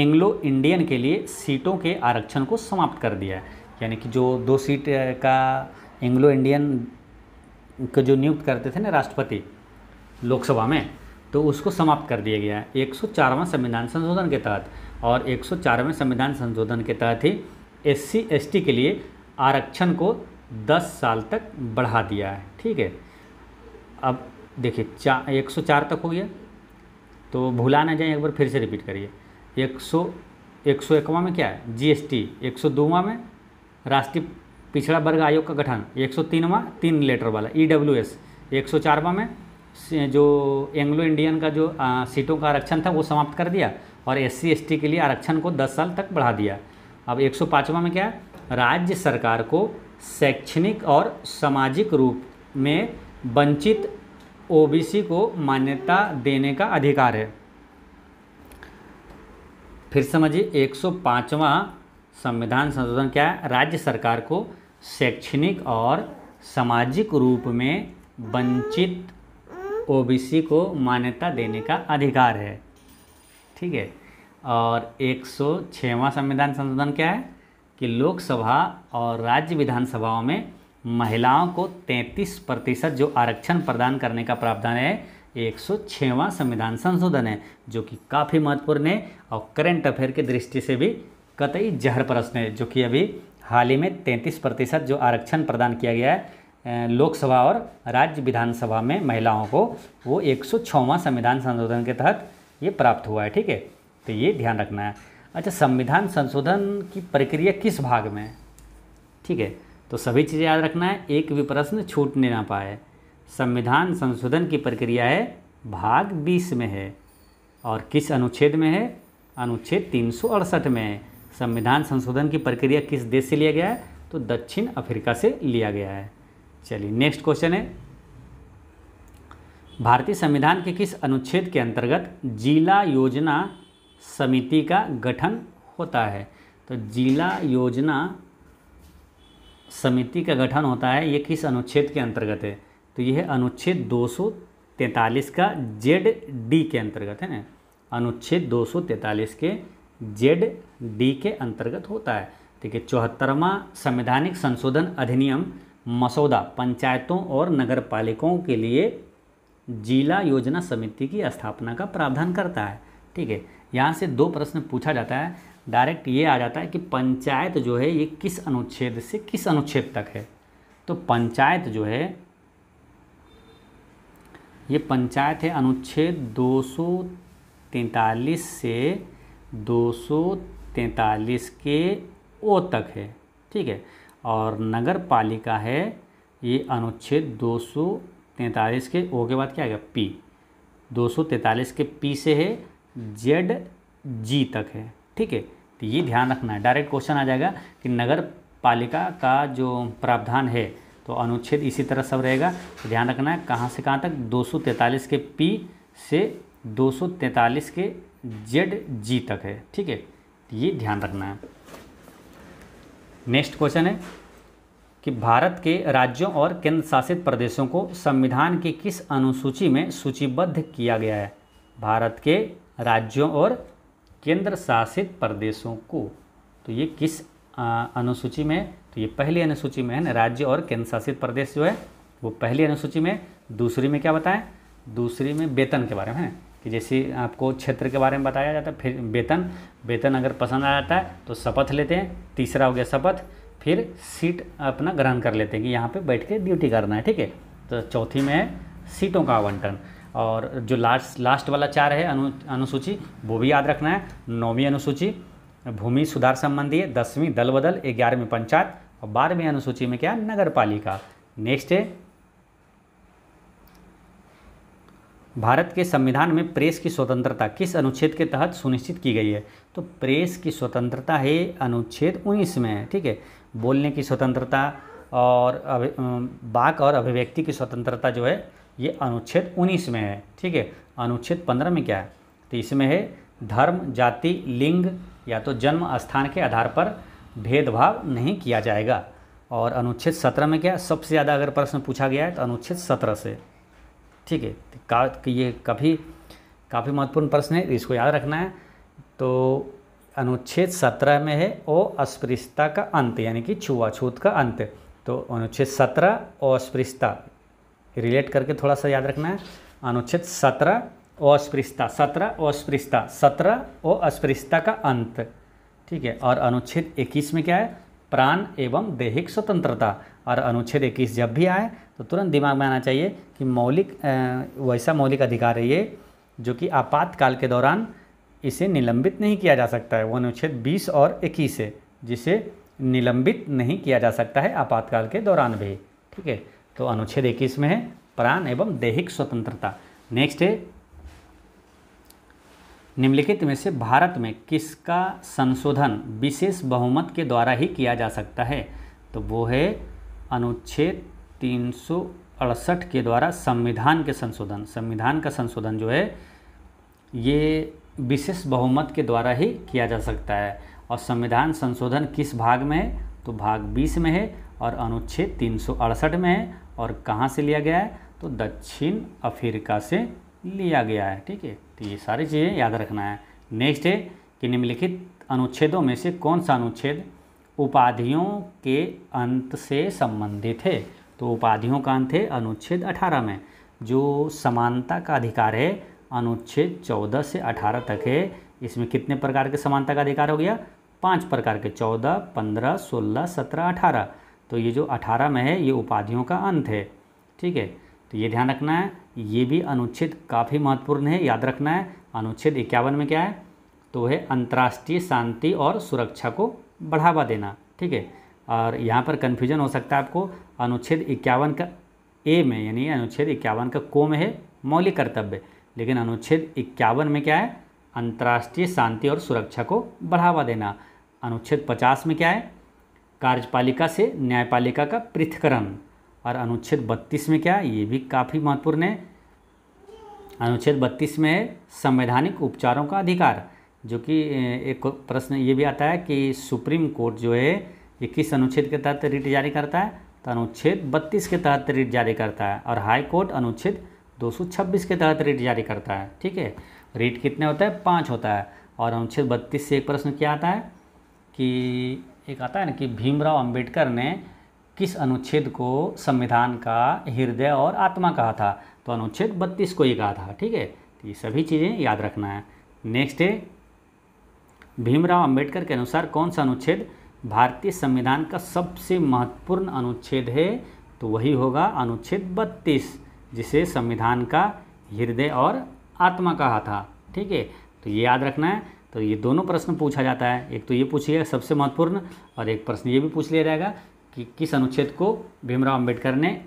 एंग्लो इंडियन के लिए सीटों के आरक्षण को समाप्त कर दिया है यानी कि जो दो सीट का एंग्लो इंडियन को जो नियुक्त करते थे ना राष्ट्रपति लोकसभा में तो उसको समाप्त कर दिया गया है एक संविधान संशोधन के तहत और एक संविधान संशोधन के तहत ही एस सी के लिए आरक्षण को 10 साल तक बढ़ा दिया है ठीक है अब देखिए चा एक तक हो गया तो भुला ना जाए एक बार फिर से रिपीट करिए एक सौ एक सौ इकवा में क्या है जी एक सौ दोवा में राष्ट्रीय पिछड़ा वर्ग आयोग का गठन एक सौ तीनवा तीन लेटर वाला ई डब्ल्यू एस एक सौ चारवा में जो एंग्लो इंडियन का जो आ, सीटों का आरक्षण था वो समाप्त कर दिया और एस सी के लिए आरक्षण को दस साल तक बढ़ा दिया अब एक सौ में क्या राज्य सरकार को शैक्षणिक और सामाजिक रूप में वंचित सी को मान्यता देने का अधिकार है फिर समझिए एक सौ पाँचवा संविधान संशोधन क्या है राज्य सरकार को शैक्षणिक और सामाजिक रूप में वंचित ओबीसी को मान्यता देने का अधिकार है ठीक है और एक सौ छवा संविधान संशोधन क्या है कि लोकसभा और राज्य विधानसभाओं में महिलाओं को 33 प्रतिशत जो आरक्षण प्रदान करने का प्रावधान है एक सौ संविधान संशोधन है जो कि काफ़ी महत्वपूर्ण है और करंट अफेयर की दृष्टि से भी कतई जहर प्रश्न है जो कि अभी हाल ही में तैंतीस प्रतिशत जो आरक्षण प्रदान किया गया है लोकसभा और राज्य विधानसभा में महिलाओं को वो एक संविधान संशोधन के तहत ये प्राप्त हुआ है ठीक है तो ये ध्यान रखना है अच्छा संविधान संशोधन की प्रक्रिया किस भाग में ठीक है तो सभी चीज़ें याद रखना है एक भी प्रश्न छूटने ना पाए संविधान संशोधन की प्रक्रिया है भाग बीस में है और किस अनुच्छेद में है अनुच्छेद तीन में है संविधान संशोधन की प्रक्रिया किस देश से लिया गया है तो दक्षिण अफ्रीका से लिया गया है चलिए नेक्स्ट क्वेश्चन है भारतीय संविधान के किस अनुच्छेद के अंतर्गत जिला योजना समिति का गठन होता है तो जिला योजना समिति का गठन होता है ये किस अनुच्छेद के अंतर्गत है तो यह अनुच्छेद 243 का जेड डी के अंतर्गत है ना अनुच्छेद 243 के जेड डी के अंतर्गत होता है ठीक है चौहत्तरवा संवैधानिक संशोधन अधिनियम मसौदा पंचायतों और नगर पालिकाओं के लिए जिला योजना समिति की स्थापना का प्रावधान करता है ठीक है यहाँ से दो प्रश्न पूछा जाता है डायरेक्ट ये आ जाता है कि पंचायत जो है ये किस अनुच्छेद से किस अनुच्छेद तक है तो पंचायत जो है ये पंचायत है अनुच्छेद दो से 243 के ओ तक है ठीक है और नगर पालिका है ये अनुच्छेद 243 के ओ के बाद क्या आएगा पी 243 के पी से है जेड जी तक है ठीक है तो ये ध्यान रखना है डायरेक्ट क्वेश्चन आ जाएगा कि नगर पालिका का जो प्रावधान है तो अनुच्छेद इसी तरह सब रहेगा तो ध्यान रखना है कहाँ से कहाँ तक 243 के पी से 243 के जेड जी तक है ठीक है तो ये ध्यान रखना है नेक्स्ट क्वेश्चन है कि भारत के राज्यों और केंद्र शासित प्रदेशों को संविधान की किस अनुसूची में सूचीबद्ध किया गया है भारत के राज्यों और केंद्र शासित प्रदेशों को तो ये किस अनुसूची में तो ये पहली अनुसूची में है ना राज्य और केंद्र शासित प्रदेश जो है वो पहली अनुसूची में दूसरी में क्या बताएं दूसरी में वेतन के बारे में है कि जैसे आपको क्षेत्र के बारे में बताया जाता है फिर वेतन वेतन अगर पसंद आ जाता है तो शपथ लेते हैं तीसरा हो गया शपथ फिर सीट अपना ग्रहण कर लेते हैं कि यहाँ पे बैठ के ड्यूटी करना है ठीक है तो चौथी में है सीटों का आवंटन और जो लास्ट लास्ट वाला चार है अनु अनुसूची वो भी याद रखना है नौवीं अनुसूची भूमि सुधार संबंधी है दसवीं दल बदल ग्यारहवीं पंचायत और बारहवीं अनुसूची में क्या नगर पालिका नेक्स्ट है भारत के संविधान में प्रेस की स्वतंत्रता किस अनुच्छेद के तहत सुनिश्चित की गई है तो प्रेस की स्वतंत्रता है अनुच्छेद 19 में है ठीक है बोलने की स्वतंत्रता और बाक और अभिव्यक्ति की स्वतंत्रता जो है ये अनुच्छेद 19 में है ठीक है अनुच्छेद 15 में क्या है तो इसमें है धर्म जाति लिंग या तो जन्म स्थान के आधार पर भेदभाव नहीं किया जाएगा और अनुच्छेद सत्रह में क्या सबसे ज़्यादा अगर प्रश्न पूछा गया है तो अनुच्छेद सत्रह से ठीक है का ये काफ़ी काफ़ी महत्वपूर्ण प्रश्न है इसको याद रखना है तो अनुच्छेद सत्रह में है ओ अस्पृश्यता का अंत यानी कि छुआछूत का अंत तो अनुच्छेद सत्रह अस्पृश्यता रिलेट करके थोड़ा सा याद रखना है अनुच्छेद सत्रह अस्पृश्यता सत्रह अस्पृश्यता सत्रह अस्पृश्यता का अंत ठीक है और अनुच्छेद इक्कीस में क्या है प्राण एवं दैहिक स्वतंत्रता और अनुच्छेद इक्कीस जब भी आए तो तुरंत दिमाग में आना चाहिए कि मौलिक वैसा मौलिक अधिकार है ये जो कि आपातकाल के दौरान इसे निलंबित नहीं किया जा सकता है वो अनुच्छेद बीस और इक्कीस है जिसे निलंबित नहीं किया जा सकता है आपातकाल के दौरान भी ठीक है तो अनुच्छेद इक्कीस में है प्राण एवं दैहिक स्वतंत्रता नेक्स्ट है निम्नलिखित में से भारत में किसका संशोधन विशेष बहुमत के द्वारा ही किया जा सकता है तो वो है अनुच्छेद तीन अड़सठ के द्वारा संविधान के संशोधन संविधान का संशोधन जो है ये विशेष बहुमत के द्वारा ही किया जा सकता है और संविधान संशोधन किस भाग में है तो भाग 20 में है और अनुच्छेद तीन में है और कहाँ से लिया गया है तो दक्षिण अफ्रीका से लिया गया है ठीक है तो ये सारी चीज़ें याद रखना है नेक्स्ट है कि निम्नलिखित अनुच्छेदों में से कौन सा अनुच्छेद उपाधियों के अंत से संबंधित है तो उपाधियों का अंत है अनुच्छेद 18 में जो समानता का अधिकार है अनुच्छेद 14 से 18 तक है इसमें कितने प्रकार के समानता का अधिकार हो गया पांच प्रकार के 14, 15, 16, 17, 18 तो ये जो 18 में है ये उपाधियों का अंत है ठीक है तो ये ध्यान रखना है ये भी अनुच्छेद काफ़ी महत्वपूर्ण है याद रखना है अनुच्छेद इक्यावन में क्या है तो है अंतर्राष्ट्रीय शांति और सुरक्षा को बढ़ावा देना ठीक है और यहाँ पर कन्फ्यूजन हो सकता है आपको अनुच्छेद इक्यावन का ए में यानी अनुच्छेद इक्यावन का को में है मौलिक कर्तव्य लेकिन अनुच्छेद इक्यावन में क्या है अंतर्राष्ट्रीय शांति और सुरक्षा को बढ़ावा देना अनुच्छेद पचास में क्या है कार्यपालिका से न्यायपालिका का पृथकरण और अनुच्छेद बत्तीस में क्या है ये भी काफ़ी महत्वपूर्ण है अनुच्छेद बत्तीस में है संवैधानिक उपचारों का अधिकार जो कि एक प्रश्न ये भी आता है कि सुप्रीम कोर्ट जो है ये किस अनुच्छेद के तहत रिट जारी करता है तो अनुच्छेद बत्तीस के तहत रिट जारी करता है और हाई कोर्ट अनुच्छेद 226 के तहत रिट जारी करता है ठीक है रिट कितने होता है पाँच होता है और अनुच्छेद बत्तीस से एक प्रश्न क्या आता है कि एक आता है ना कि भीमराव अंबेडकर ने किस अनुच्छेद को संविधान का हृदय और आत्मा कहा था तो अनुच्छेद बत्तीस को ही कहा था ठीक है तो ये सभी चीज़ें याद रखना है नेक्स्ट है भीमराव अम्बेडकर के अनुसार कौन सा अनुच्छेद भारतीय संविधान का सबसे महत्वपूर्ण अनुच्छेद है तो वही होगा अनुच्छेद 32 जिसे संविधान का हृदय और आत्मा कहा था ठीक है तो ये याद रखना है तो ये दोनों प्रश्न पूछा जाता है एक तो ये पूछिएगा सबसे महत्वपूर्ण और एक प्रश्न ये भी पूछ लिया जाएगा कि किस अनुच्छेद को भीमराव अंबेडकर ने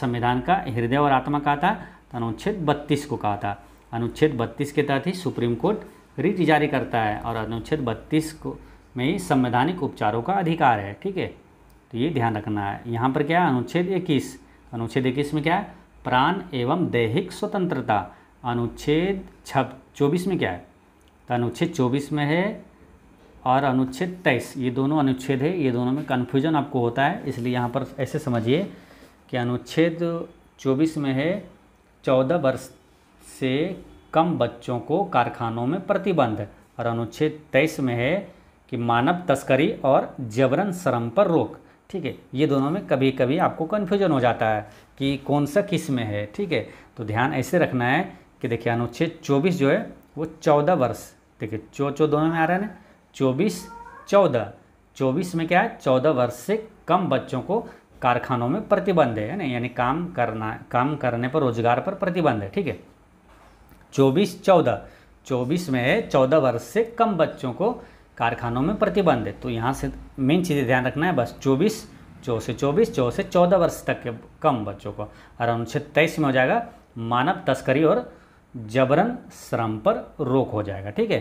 संविधान का हृदय और आत्मा कहा था तो अनुच्छेद बत्तीस को कहा था अनुच्छेद बत्तीस के तहत ही सुप्रीम कोर्ट रिट जारी करता है और अनुच्छेद बत्तीस को में संवैधानिक उपचारों का अधिकार है ठीक है तो ये ध्यान रखना है यहाँ पर क्या है अनुच्छेद इक्कीस अनुच्छेद इक्कीस में क्या है प्राण एवं दैहिक स्वतंत्रता अनुच्छेद छब चौबीस में क्या है तो अनुच्छेद चौबीस में है और अनुच्छेद तेईस ये दोनों अनुच्छेद है ये दोनों में कन्फ्यूजन आपको होता है इसलिए यहाँ पर ऐसे समझिए कि अनुच्छेद चौबीस में है चौदह वर्ष से कम बच्चों को कारखानों में प्रतिबंध और अनुच्छेद तेईस में है कि मानव तस्करी और जबरन श्रम पर रोक ठीक है ये दोनों में कभी कभी आपको कन्फ्यूजन हो जाता है कि कौन सा किस में है ठीक है तो ध्यान ऐसे रखना है कि देखिए अनुच्छेद चौबीस जो है वो चौदह वर्ष देखिए चो चो दोनों में आ रहा है ना चौबीस चौदह चौबीस में क्या है चौदह वर्ष से कम बच्चों को कारखानों में प्रतिबंध है ना यानी काम करना काम करने पर रोजगार पर प्रतिबंध है ठीक है चौबीस चौदह चौबीस में है चौदह वर्ष से कम बच्चों को कारखानों में प्रतिबंध है तो यहाँ से मेन चीज़ें ध्यान रखना है बस चौबीस चौ से चौबीस चौ से चौदह वर्ष तक के कम बच्चों को और अनुच्छेद तेईस में हो जाएगा मानव तस्करी और जबरन श्रम पर रोक हो जाएगा ठीक है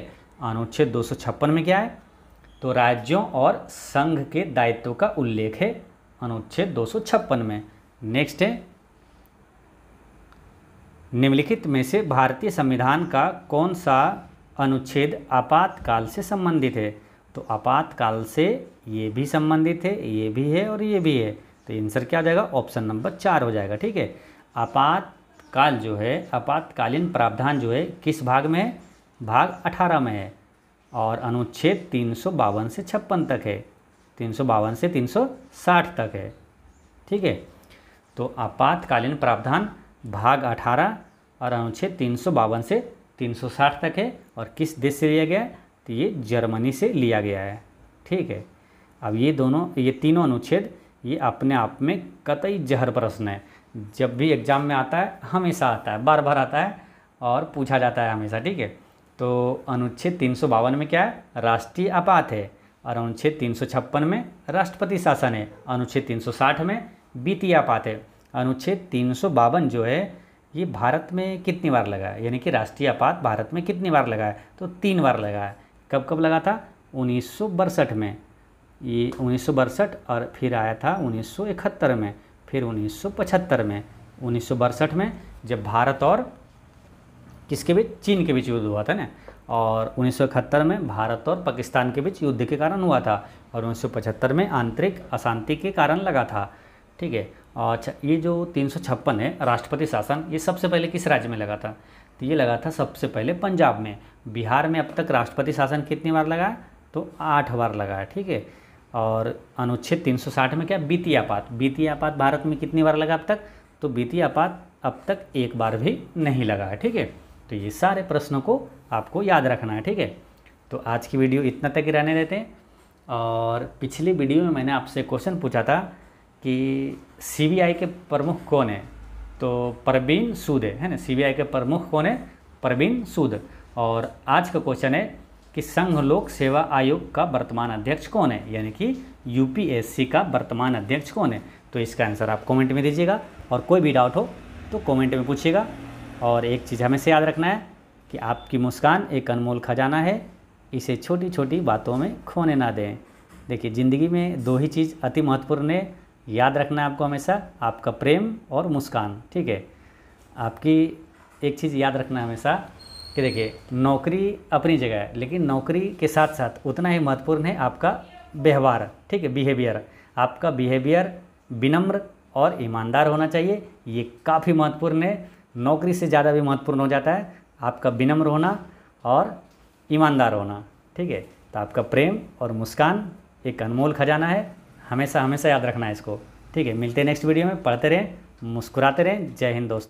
अनुच्छेद दो में क्या है तो राज्यों और संघ के दायित्व का उल्लेख है अनुच्छेद दो में नेक्स्ट है निम्नलिखित में से भारतीय संविधान का कौन सा अनुच्छेद आपातकाल से संबंधित है तो आपातकाल से ये भी संबंधित है ये भी है और ये भी है तो आंसर क्या आ जाएगा ऑप्शन नंबर चार हो जाएगा ठीक है आपातकाल जो है आपातकालीन प्रावधान जो है किस भाग में है भाग अठारह में है और अनुच्छेद तीन से छप्पन तक है तीन से साठ तक है ठीक है तो आपातकालीन प्रावधान भाग 18 और अनुच्छेद तीन से 360 तक है और किस देश से लिया गया है तो ये जर्मनी से लिया गया है ठीक है अब ये दोनों ये तीनों अनुच्छेद ये अपने आप में कतई जहर प्रश्न है जब भी एग्ज़ाम में आता है हमेशा आता है बार बार आता है और पूछा जाता है हमेशा ठीक है तो अनुच्छेद तीन में क्या है राष्ट्रीय आपात है और अनुच्छेद तीन में राष्ट्रपति शासन है अनुच्छेद साठ में वित्तीय आपात है अनुच्छेद तीन जो है ये भारत में कितनी बार लगा है यानी कि राष्ट्रीय आपात भारत में कितनी बार लगा है तो तीन बार लगा है कब कब लगा था उन्नीस में ये उन्नीस और फिर आया था उन्नीस में फिर उन्नीस में उन्नीस में जब भारत और किसके बीच चीन के बीच युद्ध हुआ था ना और उन्नीस में भारत और पाकिस्तान के बीच युद्ध के कारण हुआ था और उन्नीस में आंतरिक अशांति के कारण लगा था ठीक है अच्छा ये जो तीन है राष्ट्रपति शासन ये सबसे पहले किस राज्य में लगा था तो ये लगा था सबसे पहले पंजाब में बिहार में अब तक राष्ट्रपति शासन कितनी बार लगा तो आठ बार लगा है ठीक है और अनुच्छेद 360 में क्या बीती आपात बीती आपात भारत में कितनी बार लगा अब तक तो बीती आपात अब तक एक बार भी नहीं लगा है ठीक है तो ये सारे प्रश्नों को आपको याद रखना है ठीक है तो आज की वीडियो इतना तक ही रहने देते हैं और पिछली वीडियो में मैंने आपसे क्वेश्चन पूछा था कि सीबीआई के प्रमुख कौन है तो परवीन सूद है ना सीबीआई के प्रमुख कौन है परवीन सूद और आज का क्वेश्चन है कि संघ लोक सेवा आयोग का वर्तमान अध्यक्ष कौन है यानी कि यूपीएससी का वर्तमान अध्यक्ष कौन है तो इसका आंसर आप कमेंट में दीजिएगा और कोई भी डाउट हो तो कमेंट में पूछिएगा और एक चीज़ हमें से याद रखना है कि आपकी मुस्कान एक अनमोल खजाना है इसे छोटी छोटी बातों में खोने ना दें देखिए ज़िंदगी में दो ही चीज़ अति महत्वपूर्ण है याद रखना है आपको हमेशा आपका प्रेम और मुस्कान ठीक है आपकी एक चीज़ याद रखना हमेशा कि देखिए नौकरी अपनी जगह है लेकिन नौकरी के साथ साथ उतना ही महत्वपूर्ण है आपका व्यवहार ठीक है बिहेवियर आपका बिहेवियर विनम्र और ईमानदार होना चाहिए ये काफ़ी महत्वपूर्ण है नौकरी से ज़्यादा भी महत्वपूर्ण हो जाता है आपका विनम्र होना और ईमानदार होना ठीक है तो आपका प्रेम और मुस्कान एक अनमोल खजाना है हमेशा हमेशा याद रखना है इसको ठीक है मिलते हैं नेक्स्ट वीडियो में पढ़ते रहें मुस्कुराते रहें जय हिंद दोस्त